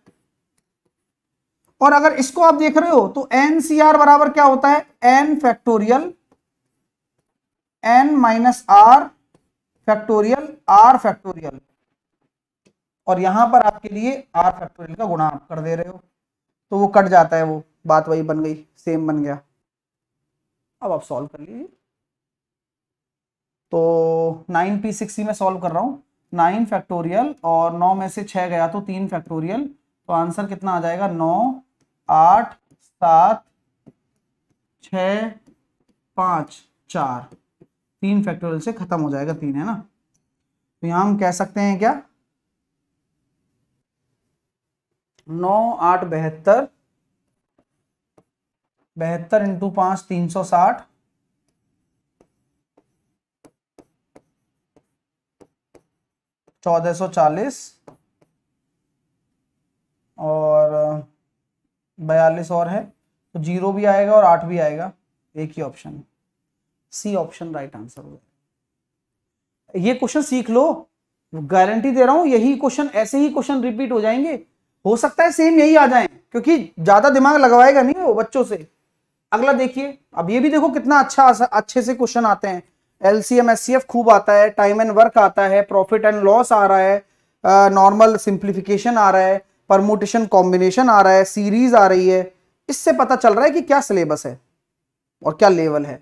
और अगर इसको आप देख रहे हो तो एन सी आर बराबर क्या होता है N factorial N minus R factorial R factorial और यहां पर आपके लिए आर फैक्टोरियल का गुणा आप कर दे रहे हो तो वो कट जाता है वो बात वही बन गई सेम बन गया अब आप सॉल्व कर लीजिए तो नाइन पी सिक्स में सॉल्व कर रहा हूं नाइन फैक्टोरियल और नौ में से छह गया तो तीन फैक्टोरियल तो आंसर कितना आ जाएगा नौ आठ सात छ पांच चार तीन फैक्टोरियल से खत्म हो जाएगा तीन है ना तो यहां हम कह सकते हैं क्या नौ आठ बहत्तर बहत्तर इंटू पांच तीन सौ साठ चौदह सौ चालीस और बयालीस और है तो जीरो भी आएगा और आठ भी आएगा एक ही ऑप्शन है सी ऑप्शन राइट आंसर होगा ये क्वेश्चन सीख लो गारंटी दे रहा हूं यही क्वेश्चन ऐसे ही क्वेश्चन रिपीट हो जाएंगे हो सकता है सेम यही आ जाए क्योंकि ज्यादा दिमाग लगवाएगा नहीं वो बच्चों से अगला देखिए अब ये भी देखो कितना अच्छा अच्छे से क्वेश्चन आते हैं एलसीएम एस खूब आता है टाइम एंड वर्क आता है प्रॉफिट एंड लॉस आ रहा है नॉर्मल सिंप्लीफिकेशन आ रहा है परमोटेशन कॉम्बिनेशन आ रहा है सीरीज आ रही है इससे पता चल रहा है कि क्या सिलेबस है और क्या लेवल है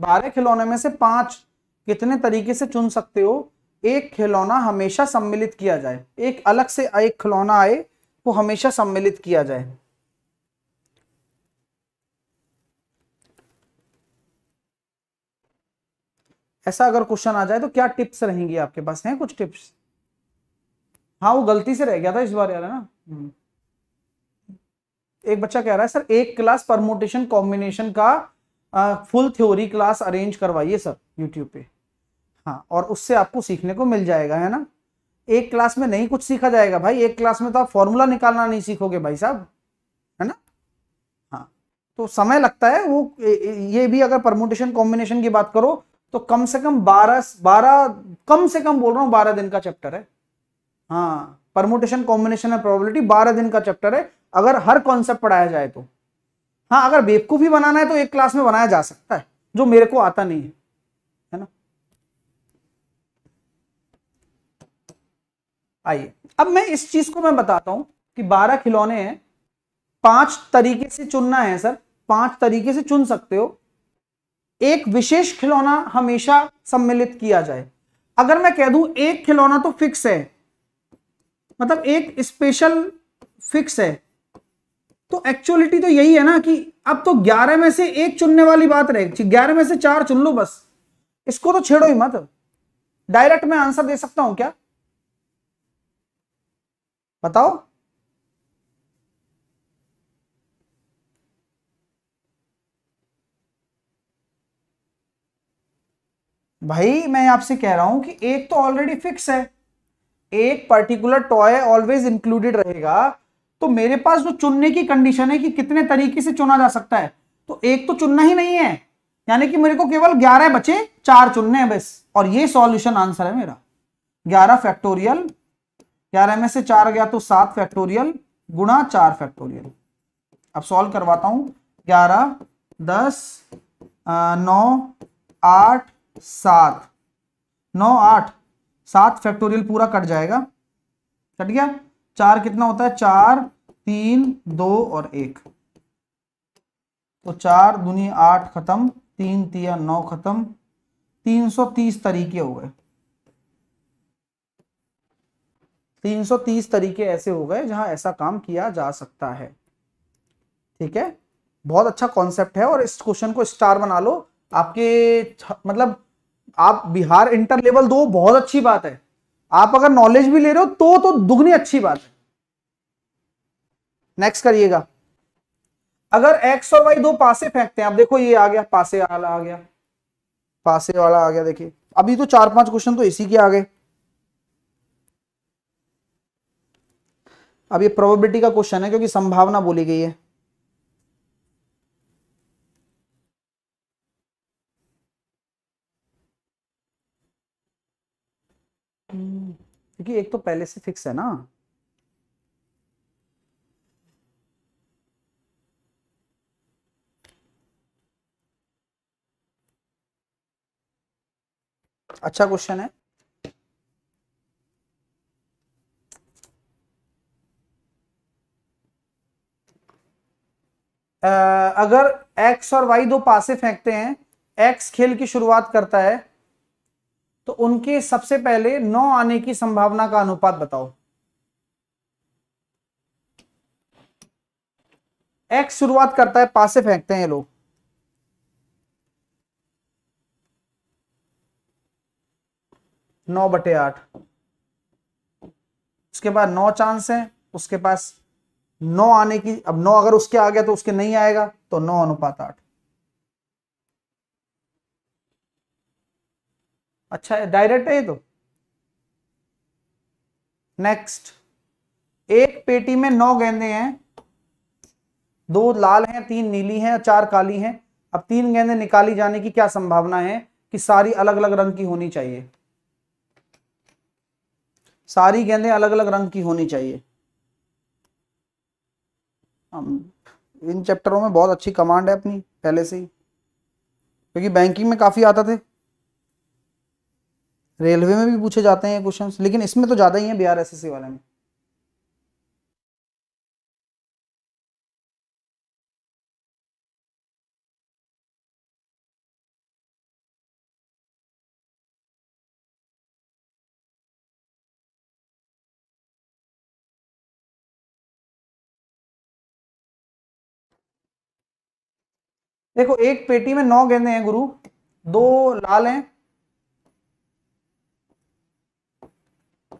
बारह खिलौने में से पांच कितने तरीके से चुन सकते हो एक खिलौना हमेशा सम्मिलित किया जाए एक अलग से एक खिलौना आए वो हमेशा सम्मिलित किया जाए ऐसा अगर क्वेश्चन आ जाए तो क्या टिप्स रहेंगी आपके पास हैं कुछ टिप्स हाँ वो गलती से रह गया था इस बार यार है ना हम्म। एक बच्चा कह रहा है सर एक क्लास परमोटेशन कॉम्बिनेशन का फुल थ्योरी क्लास अरेंज करवाइए सर यूट्यूब पे हाँ और उससे आपको सीखने को मिल जाएगा है ना एक क्लास में नहीं कुछ सीखा जाएगा भाई एक क्लास में तो आप फॉर्मूला निकालना नहीं सीखोगे भाई साहब है ना हाँ तो समय लगता है वो ये भी अगर परमोटेशन कॉम्बिनेशन की बात करो तो कम से कम बारह बारह कम से कम बोल रहा हूँ बारह दिन का चैप्टर है हाँ परमोटेशन कॉम्बिनेशन है प्रॉबिलिटी बारह दिन का चैप्टर है अगर हर कॉन्सेप्ट पढ़ाया जाए तो हाँ अगर बेवकूफ़ी बनाना है तो एक क्लास में बनाया जा सकता है जो मेरे को आता नहीं है है ना आइए अब मैं इस चीज को मैं बताता हूं कि बारह खिलौने हैं पांच तरीके से चुनना है सर पांच तरीके से चुन सकते हो एक विशेष खिलौना हमेशा सम्मिलित किया जाए अगर मैं कह दूं एक खिलौना तो फिक्स है मतलब एक स्पेशल फिक्स है तो एक्चुअलिटी तो यही है ना कि अब तो ग्यारह में से एक चुनने वाली बात रहेगी ग्यारह में से चार चुन लो बस इसको तो छेड़ो ही मत डायरेक्ट मैं आंसर दे सकता हूं क्या बताओ भाई मैं आपसे कह रहा हूं कि एक तो ऑलरेडी फिक्स है एक पर्टिकुलर टॉय ऑलवेज इंक्लूडेड रहेगा तो मेरे पास जो चुनने की कंडीशन है कि कितने तरीके से चुना जा सकता है तो एक तो चुनना ही नहीं है यानी कि मेरे को केवल ग्यारह बचे चार चुनने हैं बस और ये सॉल्यूशन आंसर है मेरा ग्यारह फैक्टोरियल ग्यारह में से चार गया तो सात फैक्टोरियल गुणा चार फैक्टोरियल अब सॉल्व करवाता हूं ग्यारह दस नौ आठ सात नौ आठ सात फैक्टोरियल पूरा कट जाएगा कट गया चार कितना होता है चार तीन दो और एक तो चार दुनिया आठ खत्म तीन तिया नौ खत्म तीन सौ तीस तरीके हो गए तीन सौ तीस तरीके ऐसे हो गए जहां ऐसा काम किया जा सकता है ठीक है बहुत अच्छा कॉन्सेप्ट है और इस क्वेश्चन को स्टार बना लो आपके मतलब आप बिहार इंटर लेवल दो बहुत अच्छी बात है आप अगर नॉलेज भी ले रहे हो तो तो दुगनी अच्छी बात है नेक्स्ट करिएगा अगर एक्स और वाई दो पासे फेंकते हैं आप देखो ये आ गया पासे वाला आ गया पासे वाला आ गया देखिए अभी तो चार पांच क्वेश्चन तो इसी के आ गए अब ये प्रोबेबिलिटी का क्वेश्चन है क्योंकि संभावना बोली गई है क्योंकि एक तो पहले से फिक्स है ना अच्छा क्वेश्चन है अगर एक्स और वाई दो पासे फेंकते हैं एक्स खेल की शुरुआत करता है तो उनके सबसे पहले नौ आने की संभावना का अनुपात बताओ एक्स शुरुआत करता है पासे फेंकते हैं लोग नौ बटे आठ उसके बाद नौ चांस है उसके पास नौ आने की अब नौ अगर उसके आ गया तो उसके नहीं आएगा तो नौ अनुपात आठ अच्छा है डायरेक्ट है ये तो नेक्स्ट एक पेटी में नौ गेंदे हैं दो लाल हैं तीन नीली हैं और चार काली हैं अब तीन गेंदे निकाली जाने की क्या संभावना है कि सारी अलग अलग रंग की होनी चाहिए सारी गेंदे अलग अलग रंग की होनी चाहिए इन चैप्टरों में बहुत अच्छी कमांड है अपनी पहले से ही क्योंकि बैंकिंग में काफी आता थे रेलवे में भी पूछे जाते हैं क्वेश्चन लेकिन इसमें तो ज़्यादा ही है बिहार एस वाले में देखो एक पेटी में नौ गेंदे हैं गुरु दो लाल हैं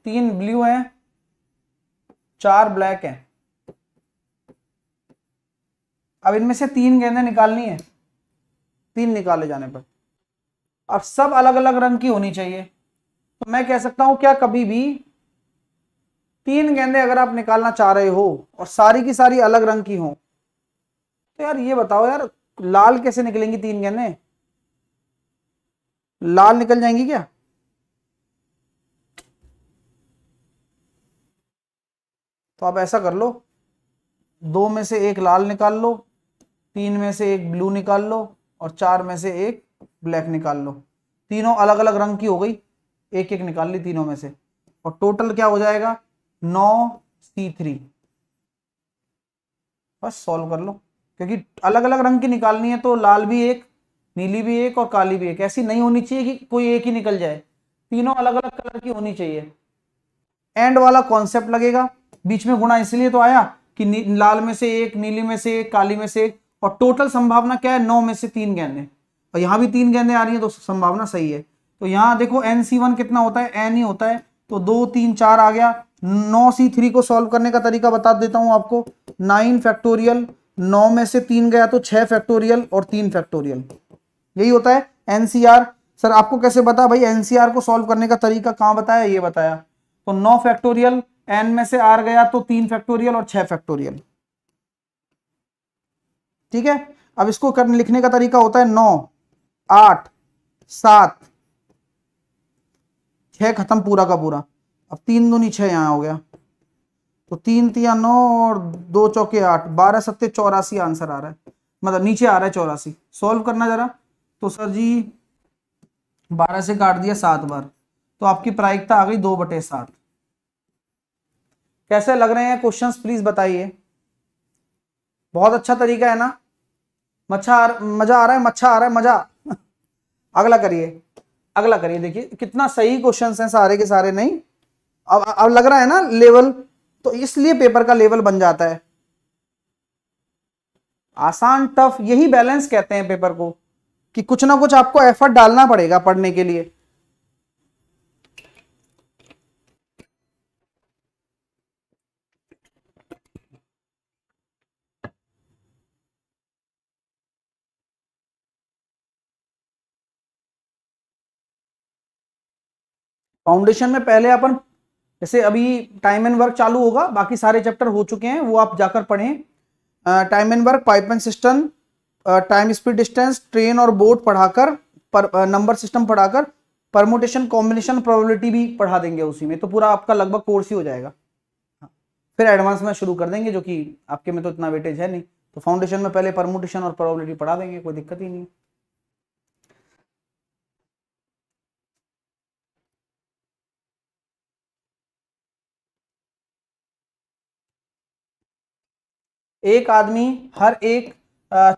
तीन ब्लू हैं चार ब्लैक हैं अब इनमें से तीन गेंदें निकालनी है तीन निकाले जाने पर अब सब अलग अलग रंग की होनी चाहिए तो मैं कह सकता हूं क्या कभी भी तीन गेंदें अगर आप निकालना चाह रहे हो और सारी की सारी अलग रंग की हो तो यार ये बताओ यार लाल कैसे निकलेंगी तीन गेंदें लाल निकल जाएंगी क्या तो आप ऐसा कर लो दो में से एक लाल निकाल लो तीन में से एक ब्लू निकाल लो और चार में से एक ब्लैक निकाल लो तीनों अलग अलग रंग की हो गई एक एक निकाल ली तीनों में से और टोटल क्या हो जाएगा नौ सी थ्री बस सॉल्व कर लो क्योंकि अलग अलग रंग की निकालनी है तो लाल भी एक नीली भी एक और काली भी एक ऐसी नहीं होनी चाहिए कि कोई एक ही निकल जाए तीनों अलग अलग कलर की होनी चाहिए एंड वाला कॉन्सेप्ट लगेगा बीच में गुणा इसलिए तो आया कि लाल में से एक नीली में से एक काली में से एक और टोटल संभावना क्या है नौ में से तीन गेंदे और यहां भी तीन गेंदे आ रही है तो संभावना सही है तो यहाँ देखो एन सी वन कितना होता है एन ही होता है तो दो तीन चार आ गया नौ सी थ्री को सॉल्व करने का तरीका बता देता हूं आपको नाइन फैक्टोरियल नौ में से तीन गया तो छह फैक्टोरियल और तीन फैक्टोरियल यही होता है एन सी आर सर आपको कैसे बता भाई एनसीआर को सॉल्व करने का तरीका कहां बताया ये बताया तो नौ फैक्टोरियल एन में से आर गया तो तीन फैक्टोरियल और छह फैक्टोरियल ठीक है अब इसको करने लिखने का तरीका होता है नौ आठ सात छह खत्म पूरा का पूरा अब तीन दूनी छह यहां हो गया तो तीन तिया नौ और दो चौके आठ बारह सत्य चौरासी आंसर आ रहा है मतलब नीचे आ रहा है चौरासी सॉल्व करना जरा तो सर जी बारह से काट दिया सात बार तो आपकी प्रायिकता आ गई दो बटे सात कैसे लग रहे हैं क्वेश्चंस प्लीज बताइए बहुत अच्छा तरीका है ना मच्छा मजा आ रहा है मच्छा आ रहा है मजा अगला करिए अगला करिए देखिए कितना सही क्वेश्चन हैं सारे के सारे नहीं अब अब लग रहा है ना लेवल तो इसलिए पेपर का लेवल बन जाता है आसान टफ यही बैलेंस कहते हैं पेपर को कि कुछ ना कुछ आपको एफर्ट डालना पड़ेगा पढ़ने के लिए फाउंडेशन में पहले अपन जैसे अभी टाइम एंड वर्क चालू होगा बाकी सारे चैप्टर हो चुके हैं वो आप जाकर पढ़ें time and work pipe and system time speed distance train और बोट पढ़ाकर पर नंबर सिस्टम पढ़ाकर परमोटेशन कॉम्बिनेशन प्रोबेबिलिटी भी पढ़ा देंगे उसी में तो पूरा आपका लगभग कोर्स ही हो जाएगा हाँ। फिर एडवांस में शुरू कर देंगे जो कि आपके में तो इतना वेटेज है नहीं तो फाउंडेशन में पहले परमोटेशन और प्रोबेबिलिटी पढ़ा देंगे कोई दिक्कत ही नहीं एक आदमी हर एक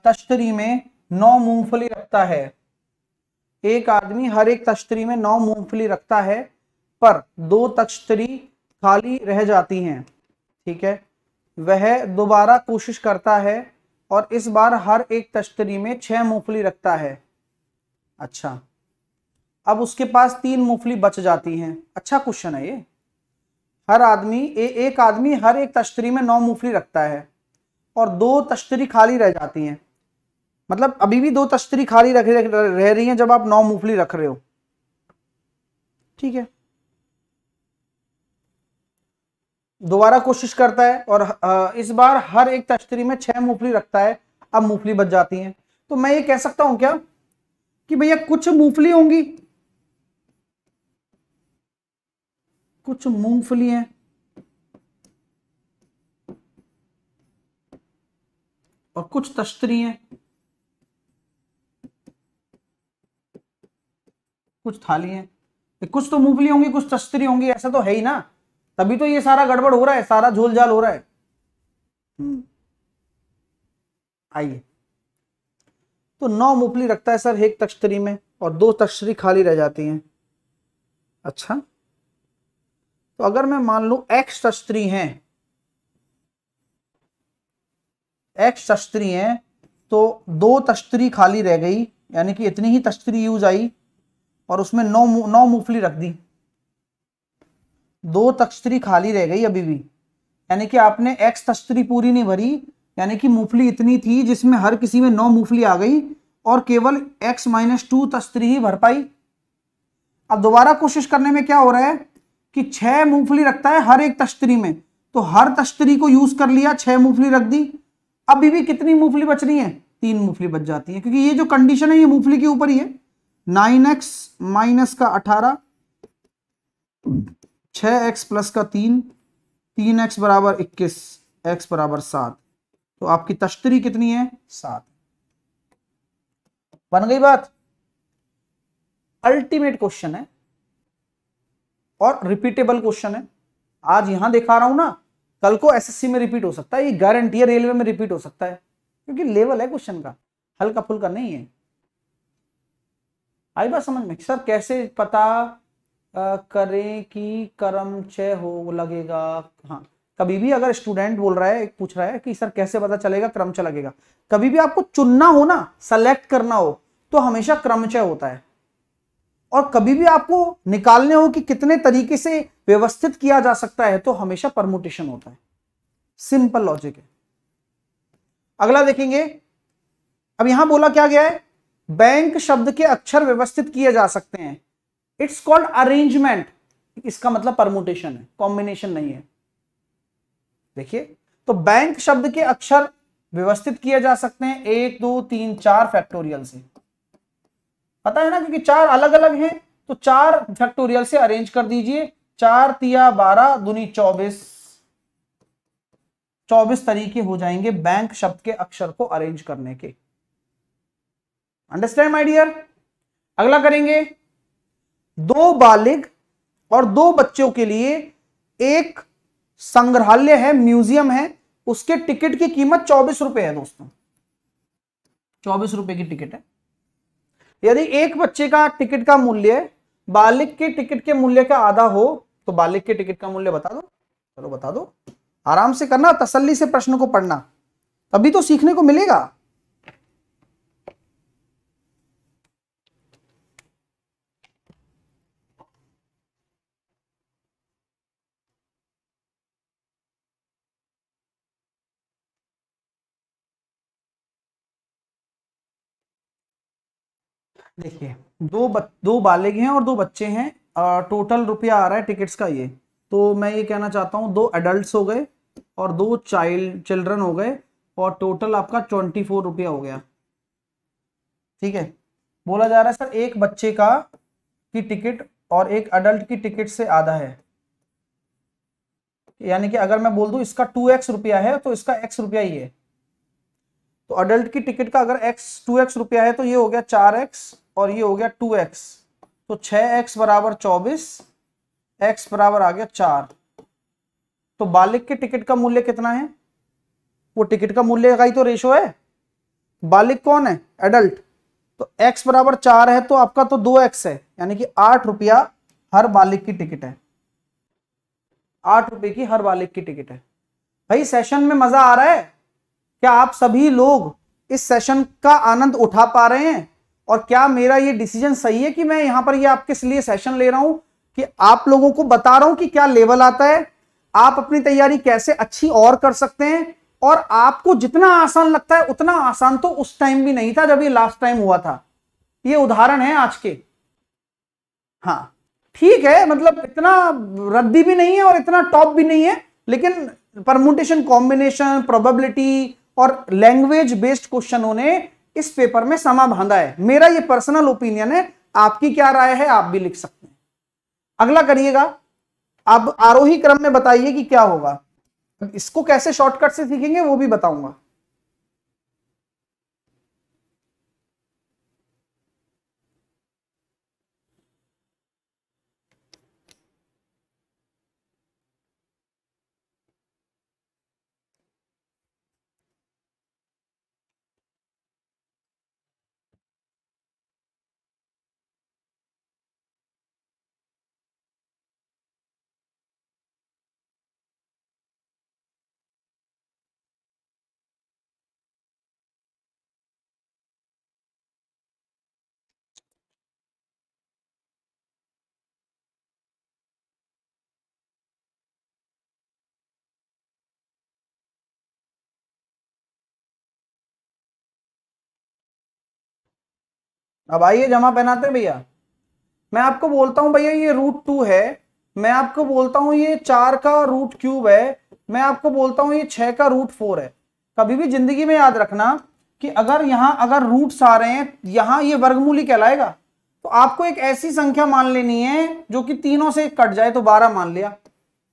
तश्तरी में नौ मूंगफली रखता है एक आदमी हर एक तश्तरी में नौ मूंगफली रखता है पर दो तश्तरी खाली रह जाती हैं ठीक है वह दोबारा कोशिश करता है और इस बार हर एक तश्तरी में छह मूंगफली रखता है अच्छा अब उसके पास तीन मूंगफली बच जाती हैं अच्छा क्वेश्चन है ये हर आदमी एक आदमी हर एक तश्तरी में नौ मूंगफली रखता है और दो तश्तरी खाली रह जाती हैं मतलब अभी भी दो तश्तरी खाली रख रह रही हैं जब आप नौ मूंगफली रख रहे हो ठीक है दोबारा कोशिश करता है और इस बार हर एक तश्तरी में छह मूंगफली रखता है अब मूंगफली बच जाती हैं तो मैं ये कह सकता हूं क्या कि भैया कुछ मूंगफली होंगी कुछ मूंगफली हैं और कुछ तश्तरी हैं कुछ थाली हैं कुछ तो मूंगफली होंगी कुछ तश्तरी होंगी ऐसा तो है ही ना तभी तो ये सारा गड़बड़ हो रहा है सारा झोलझाल हो रहा है आइए तो नौ मुपली रखता है सर एक तश्तरी में और दो तश्तरी खाली रह जाती हैं अच्छा तो अगर मैं मान लू एक्स तश्तरी हैं एक्स तस्तरी हैं तो दो तस्तरी खाली रह गई यानी कि इतनी ही तस्तरी यूज आई और उसमें नौ नौ मूंगफली रख दी दो तस्तरी खाली रह गई अभी भी यानी कि आपने एक्स तस्तरी पूरी नहीं भरी यानी कि मूंगफली इतनी थी जिसमें हर किसी में नौ मूंगफली आ गई और केवल एक्स माइनस टू तस्तरी ही भर पाई अब दोबारा कोशिश करने में क्या हो रहा है कि छह मूंगफली रखता है हर एक तस्तरी में तो हर तस्तरी को यूज कर लिया छह मूंगफली रख दी अभी भी कितनी मूंगफली बच रही है तीन मूंगफली बच जाती है क्योंकि ये जो कंडीशन है ये मूंगफली के ऊपर ही है नाइन एक्स माइनस का अठारह छ एक्स प्लस का तीन तीन एक्स बराबर इक्कीस एक्स बराबर सात तो आपकी तश्तरी कितनी है सात बन गई बात अल्टीमेट क्वेश्चन है और रिपीटेबल क्वेश्चन है आज यहां दिखा रहा हूं ना कल को एसएससी में रिपीट हो सकता है ये गारंटी है रेलवे में रिपीट हो सकता है क्योंकि लेवल है क्वेश्चन का हल्का फुल्का नहीं है आई बात समझ में सर कैसे पता आ, करें कि कर्म क्षय हो लगेगा हाँ कभी भी अगर स्टूडेंट बोल रहा है पूछ रहा है कि सर कैसे पता चलेगा क्रमचय लगेगा कभी भी आपको चुनना हो ना सेलेक्ट करना हो तो हमेशा क्रमचय होता है और कभी भी आपको निकालने हो कि कितने तरीके से व्यवस्थित किया जा सकता है तो हमेशा परमुटेशन होता है सिंपल लॉजिक है अगला देखेंगे अब यहां बोला क्या गया है बैंक शब्द के अक्षर व्यवस्थित किए जा सकते हैं इट्स कॉल्ड अरेंजमेंट इसका मतलब परमुटेशन है कॉम्बिनेशन नहीं है देखिए तो बैंक शब्द के अक्षर व्यवस्थित किए जा सकते हैं एक दो तीन चार फैक्टोरियल से पता है ना क्योंकि चार अलग अलग हैं तो चार फैक्टोरियल से अरेंज कर दीजिए चार तिया बारह दुनी चौबीस चौबीस तरीके हो जाएंगे बैंक शब्द के अक्षर को अरेंज करने के अंडरस्टैंड माय डियर अगला करेंगे दो बालिग और दो बच्चों के लिए एक संग्रहालय है म्यूजियम है उसके टिकट की कीमत चौबीस रुपए है दोस्तों चौबीस रुपए की टिकट है यदि एक बच्चे का टिकट का मूल्य बालिक के टिकट के मूल्य का आधा हो तो बालिक के टिकट का मूल्य बता दो चलो बता दो आराम से करना तसल्ली से प्रश्न को पढ़ना तभी तो सीखने को मिलेगा देखिए दो ब, दो बालिग हैं और दो बच्चे हैं आ, टोटल रुपया आ रहा है टिकट्स का ये तो मैं ये कहना चाहता हूँ दो एडल्ट्स हो गए और दो चाइल्ड चिल्ड्रन हो गए और टोटल आपका ट्वेंटी फोर रुपया हो गया ठीक है बोला जा रहा है सर एक बच्चे का की टिकट और एक अडल्ट की टिकट से आधा है यानी कि अगर मैं बोल दू इसका टू एक्स रुपया है तो इसका एक्स रुपया ही है तो अडल्ट की टिकट का अगर एक्स टू एक्स रुपया है तो ये हो गया चार एक्स और ये हो गया टू एक्स तो छः एक्स बराबर चौबीस एक्स बराबर आ गया चार तो बालिक के टिकट का मूल्य कितना है वो टिकट का मूल्य का ही तो रेशो है बालिक कौन है एडल्ट तो x बराबर चार है तो आपका तो दो एक्स है यानी कि आठ रुपया हर बालिक की टिकट है आठ रुपए की हर बालिक की टिकट है भाई सेशन में मजा आ रहा है क्या आप सभी लोग इस सेशन का आनंद उठा पा रहे हैं और क्या मेरा ये डिसीजन सही है कि मैं यहां पर ये आपके लिए सेशन ले रहा हूं कि आप लोगों को बता रहा हूं कि क्या लेवल आता है आप अपनी तैयारी कैसे अच्छी और कर सकते हैं और आपको जितना आसान लगता है उतना आसान तो उस टाइम भी नहीं था जब ये लास्ट टाइम हुआ था ये उदाहरण है आज के हाँ ठीक है मतलब इतना रद्दी भी नहीं है और इतना टॉप भी नहीं है लेकिन परमोटेशन कॉम्बिनेशन प्रोबेबिलिटी और लैंग्वेज बेस्ड क्वेश्चनों ने इस पेपर में समा बांधा है मेरा ये पर्सनल ओपिनियन है आपकी क्या राय है आप भी लिख सकते हैं अगला करिएगा अब आरोही क्रम में बताइए कि क्या होगा इसको कैसे शॉर्टकट से सीखेंगे वो भी बताऊंगा अब आइए जमा पहनाते हैं भैया मैं आपको बोलता हूं भैया ये रूट टू है मैं आपको बोलता हूं ये चार का रूट क्यूब है मैं आपको बोलता हूं ये छह का रूट फोर है कभी भी जिंदगी में याद रखना कि अगर यहां अगर रूट्स आ रहे हैं यहां ये वर्गमूल ही कहलाएगा तो आपको एक ऐसी संख्या मान लेनी है जो कि तीनों से कट जाए तो बारह मान लिया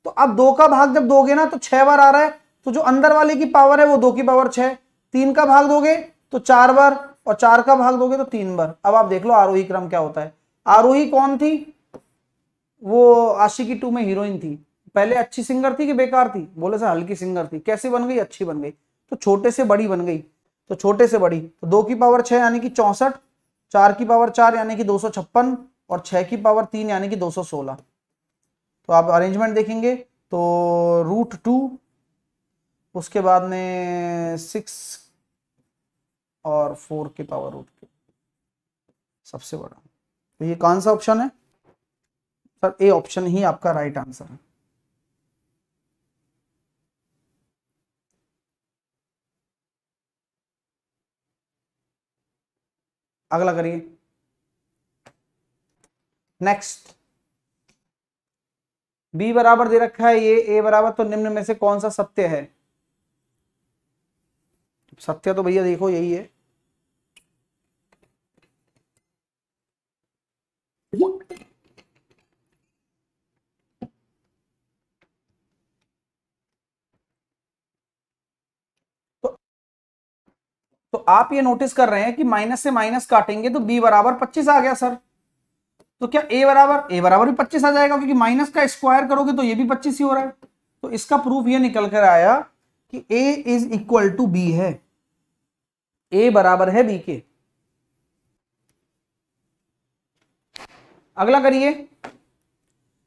तो अब दो का भाग जब दोगे ना तो छह बार आ रहा है तो जो अंदर वाले की पावर है वो दो की पावर छह तीन का भाग दोगे तो चार बार और चार का भाग दोगे तो तीन बार अब आप देख लो आरोही क्रम क्या होता है आरोही कौन थी वो आशिकी टू में हीरोइन थी पहले अच्छी सिंगर थी कि बेकार थी बोले सर हल्की सिंगर थी कैसे बन गई अच्छी बन गई तो छोटे से बड़ी बन गई तो छोटे से बड़ी तो दो की पावर छह यानी कि चौसठ चार की पावर चार यानी कि दो सौ छप्पन और छह की पावर तीन यानी कि दो सौ सोलह तो आप अरेंजमेंट देखेंगे तो रूट टू उसके बाद में सिक्स और फोर के पावर रूट के सबसे बड़ा तो ये कौन सा ऑप्शन है सर ए ऑप्शन ही आपका राइट आंसर है अगला करिए नेक्स्ट बी बराबर दे रखा है ये ए बराबर तो निम्न में से कौन सा सत्य है सत्य तो भैया देखो यही है आप ये नोटिस कर रहे हैं कि माइनस से माइनस काटेंगे तो बी बराबर पच्चीस आ गया सर तो क्या ए बराबर ए बराबर भी पच्चीस आ जाएगा क्योंकि माइनस का स्क्वायर करोगे तो ये भी पच्चीस ही हो रहा है तो इसका प्रूफ ये निकल कर आया कि A is equal to B है ए बराबर है बी के अगला करिए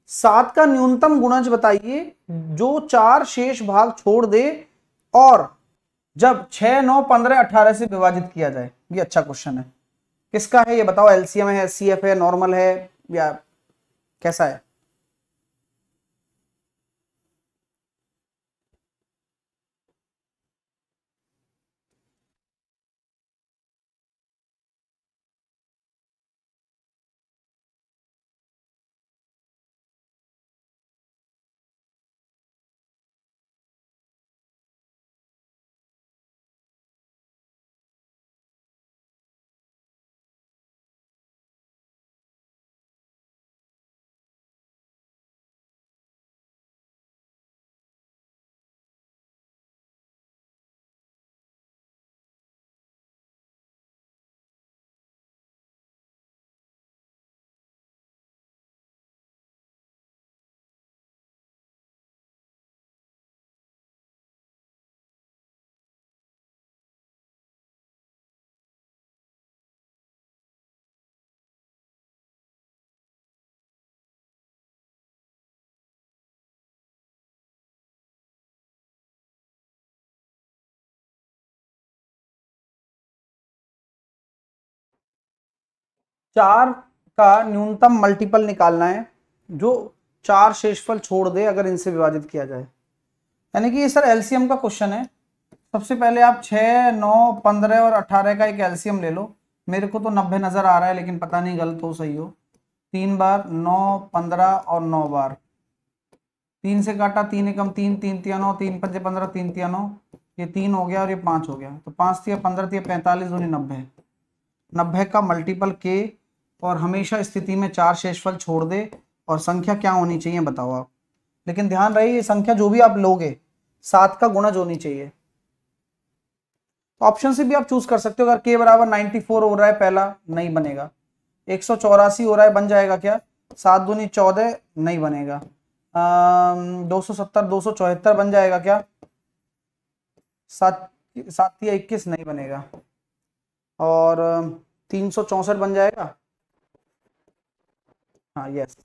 सात का न्यूनतम गुणज बताइए जो चार शेष भाग छोड़ दे और जब छह नौ पंद्रह अठारह से विभाजित किया जाए ये अच्छा क्वेश्चन है किसका है ये बताओ एलसीएम है सी एफ है नॉर्मल है या कैसा है चार का न्यूनतम मल्टीपल निकालना है जो चार शेषफल छोड़ दे अगर इनसे विभाजित किया जाए यानी कि ये सर एलसीएम का क्वेश्चन है सबसे पहले आप छः नौ पंद्रह और अठारह का एक एलसीएम ले लो मेरे को तो नब्बे नज़र आ रहा है लेकिन पता नहीं गलत हो सही हो तीन बार नौ पंद्रह और नौ बार तीन से काटा तीन एकम तीन तीन तिया नौ तीन पंजे पंद्रह तीन तिया नौ ये तीन हो गया और ये पाँच हो गया तो पाँच तिया पंद्रह तिया पैंतालीस दूनी नब्बे नब्बे का मल्टीपल के और हमेशा स्थिति में चार शेषफल छोड़ दे और संख्या क्या होनी चाहिए बताओ आप लेकिन ध्यान रहे ये संख्या जो भी आप लोगे सात का गुणज होनी चाहिए ऑप्शन तो से भी आप चूज कर सकते हो अगर के बराबर 94 हो रहा है पहला नहीं बनेगा एक हो रहा है बन जाएगा क्या सात दूनी चौदह नहीं बनेगा दो सौ सत्तर दो सौ चौहत्तर बन जाएगा क्या सात सात या इक्कीस नहीं बनेगा और तीन सौ चौंसठ बन जाएगा हाँ यस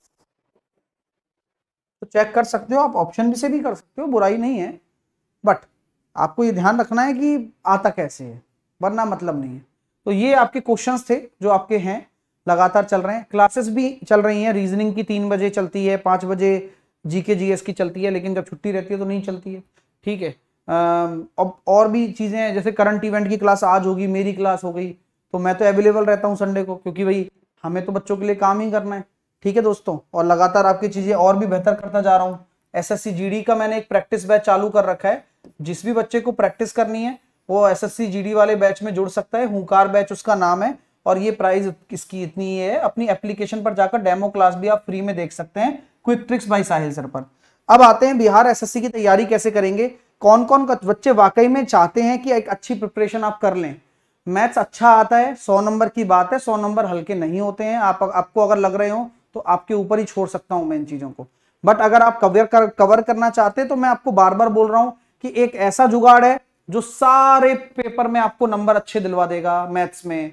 तो चेक कर सकते हो आप ऑप्शन भी से भी कर सकते हो बुराई नहीं है बट आपको ये ध्यान रखना है कि आता कैसे है वरना मतलब नहीं है तो ये आपके क्वेश्चंस थे जो आपके हैं लगातार चल रहे हैं क्लासेस भी चल रही हैं रीजनिंग की तीन बजे चलती है पाँच बजे जीके जीएस की चलती है लेकिन जब छुट्टी रहती है तो नहीं चलती है ठीक है अब और भी चीज़ें हैं जैसे करंट इवेंट की क्लास आज होगी मेरी क्लास हो गई तो मैं तो अवेलेबल रहता हूँ संडे को क्योंकि भाई हमें तो बच्चों के लिए काम ही करना है ठीक है दोस्तों और लगातार आपकी चीजें और भी बेहतर करता जा रहा हूँ एस एस का मैंने एक प्रैक्टिस बैच चालू कर रखा है जिस भी बच्चे को प्रैक्टिस करनी है वो एस जीडी वाले बैच में जुड़ सकता है हुकार बैच उसका नाम है और ये प्राइस किसकी इतनी है अपनी एप्लीकेशन पर जाकर डेमो क्लास भी आप फ्री में देख सकते हैं क्विक ट्रिक्स भाई साहिल सर पर अब आते हैं बिहार एसएससी की तैयारी कैसे करेंगे कौन कौन बच्चे वाकई में चाहते हैं कि एक अच्छी प्रिपरेशन आप कर लें मैथ्स अच्छा आता है सौ नंबर की बात है सौ नंबर हल्के नहीं होते हैं आप आपको अगर लग रहे हो तो आपके ऊपर ही छोड़ सकता हूं मैं इन चीजों को बट अगर आप कवर कर, कवर करना चाहते तो मैं आपको बार बार बोल रहा हूं कि एक ऐसा जुगाड़ है जो सारे पेपर में आपको नंबर अच्छे दिलवा देगा मैथ्स में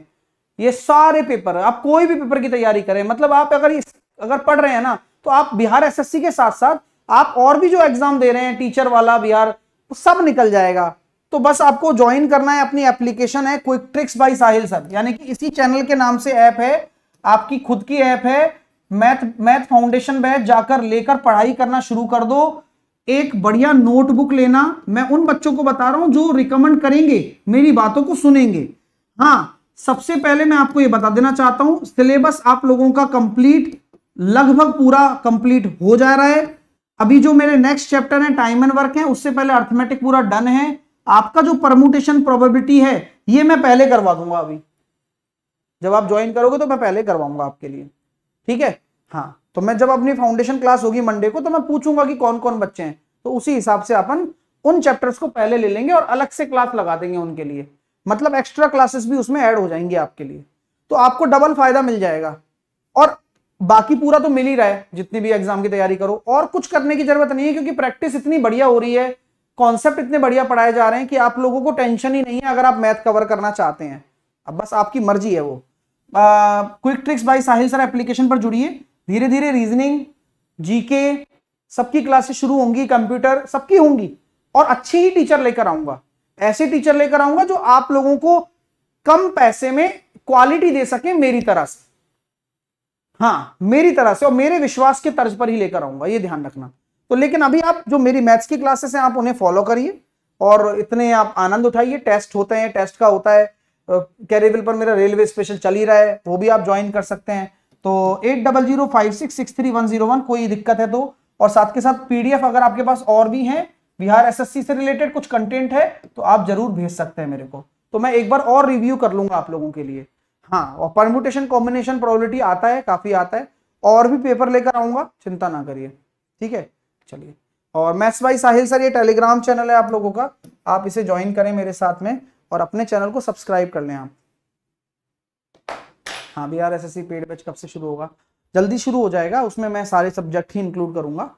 ये सारे पेपर आप कोई भी पेपर की तैयारी करें मतलब आप अगर इस, अगर पढ़ रहे हैं ना तो आप बिहार एसएससी के साथ साथ आप और भी जो एग्जाम दे रहे हैं टीचर वाला बिहार सब निकल जाएगा तो बस आपको ज्वाइन करना है अपनी एप्लीकेशन है quick tricks by Sahil sir यानी कि इसी चैनल के नाम से ऐप है आपकी खुद की ऐप है मैथ मैथ फाउंडेशन बैच जाकर लेकर पढ़ाई करना शुरू कर दो एक बढ़िया नोटबुक लेना मैं उन बच्चों को बता रहा हूं जो रिकमेंड करेंगे मेरी बातों को सुनेंगे हाँ सबसे पहले मैं आपको ये बता देना चाहता हूं सिलेबस आप लोगों का कंप्लीट लगभग पूरा कंप्लीट हो जा रहा है अभी जो मेरे नेक्स्ट चैप्टर है टाइम एंड वर्क है उससे पहले अर्थमेटिक पूरा डन है आपका जो परमुटेशन प्रोबेबिलिटी है ये मैं पहले करवा दूंगा अभी जब आप ज्वाइन करोगे तो मैं पहले करवाऊंगा आपके लिए ठीक है हाँ तो मैं जब अपनी फाउंडेशन क्लास होगी मंडे को तो मैं पूछूंगा कि कौन कौन बच्चे हैं तो उसी हिसाब से अपन उन चैप्टर्स को पहले ले लेंगे और अलग से क्लास लगा देंगे उनके लिए मतलब एक्स्ट्रा क्लासेस भी उसमें ऐड हो जाएंगे आपके लिए तो आपको डबल फायदा मिल जाएगा और बाकी पूरा तो मिल ही रहा है जितनी भी एग्जाम की तैयारी करो और कुछ करने की जरूरत नहीं है क्योंकि प्रैक्टिस इतनी बढ़िया हो रही है कॉन्सेप्ट इतने बढ़िया पढ़ाए जा रहे हैं कि आप लोगों को टेंशन ही नहीं है अगर आप मैथ कवर करना चाहते हैं अब बस आपकी मर्जी है वो quick tricks by Sahil sir application पर जुड़िए धीरे धीरे रीजनिंग जीके सबकी क्लासेस शुरू होंगी कंप्यूटर सबकी होंगी और अच्छी ही टीचर लेकर आऊंगा ऐसे टीचर लेकर आऊंगा जो आप लोगों को कम पैसे में क्वालिटी दे सके मेरी तरह से हाँ मेरी तरह से और मेरे विश्वास के तर्ज पर ही लेकर आऊंगा ये ध्यान रखना तो लेकिन अभी आप जो मेरी मैथ्स की क्लासेस हैं आप उन्हें फॉलो करिए और इतने आप आनंद उठाइए टेस्ट होते हैं टेस्ट का होता है क्या पर मेरा रेलवे स्पेशल चल ही रहा है वो भी आप ज्वाइन कर सकते हैं तो eight double zero five six six three one zero one कोई दिक्कत है तो और साथ के साथ पीडीएफ अगर आपके पास और भी हैं बिहार एसएससी से रिलेटेड कुछ कंटेंट है तो आप जरूर भेज सकते हैं मेरे को तो मैं एक बार और रिव्यू कर लूंगा आप लोगों के लिए हाँ और परम्यूटेशन कॉम्बिनेशन प्रॉबिलिटी आता है काफी आता है और भी पेपर लेकर आऊंगा चिंता ना करिए ठीक है चलिए और मैथ्स भाई साहिल सर ये टेलीग्राम चैनल है आप लोगों का आप इसे ज्वाइन करें मेरे साथ में और अपने चैनल को सब्सक्राइब कर लें आप हाँ B R S S C paid batch कब से शुरू होगा जल्दी शुरू हो जाएगा उसमें मैं सारे सब्जेक्ट ही इंक्लूड करूंगा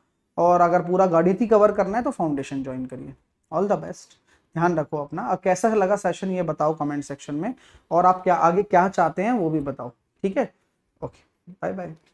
और अगर पूरा गाड़ी थी कवर करना है तो फाउंडेशन ज्वाइन करिए ऑल द बेस्ट ध्यान रखो अपना और कैसा लगा सेशन ये बताओ कमेंट सेक्शन में और आप क्या आगे क्या चाहते हैं वो भी बताओ ठीक है ओके बाय बाय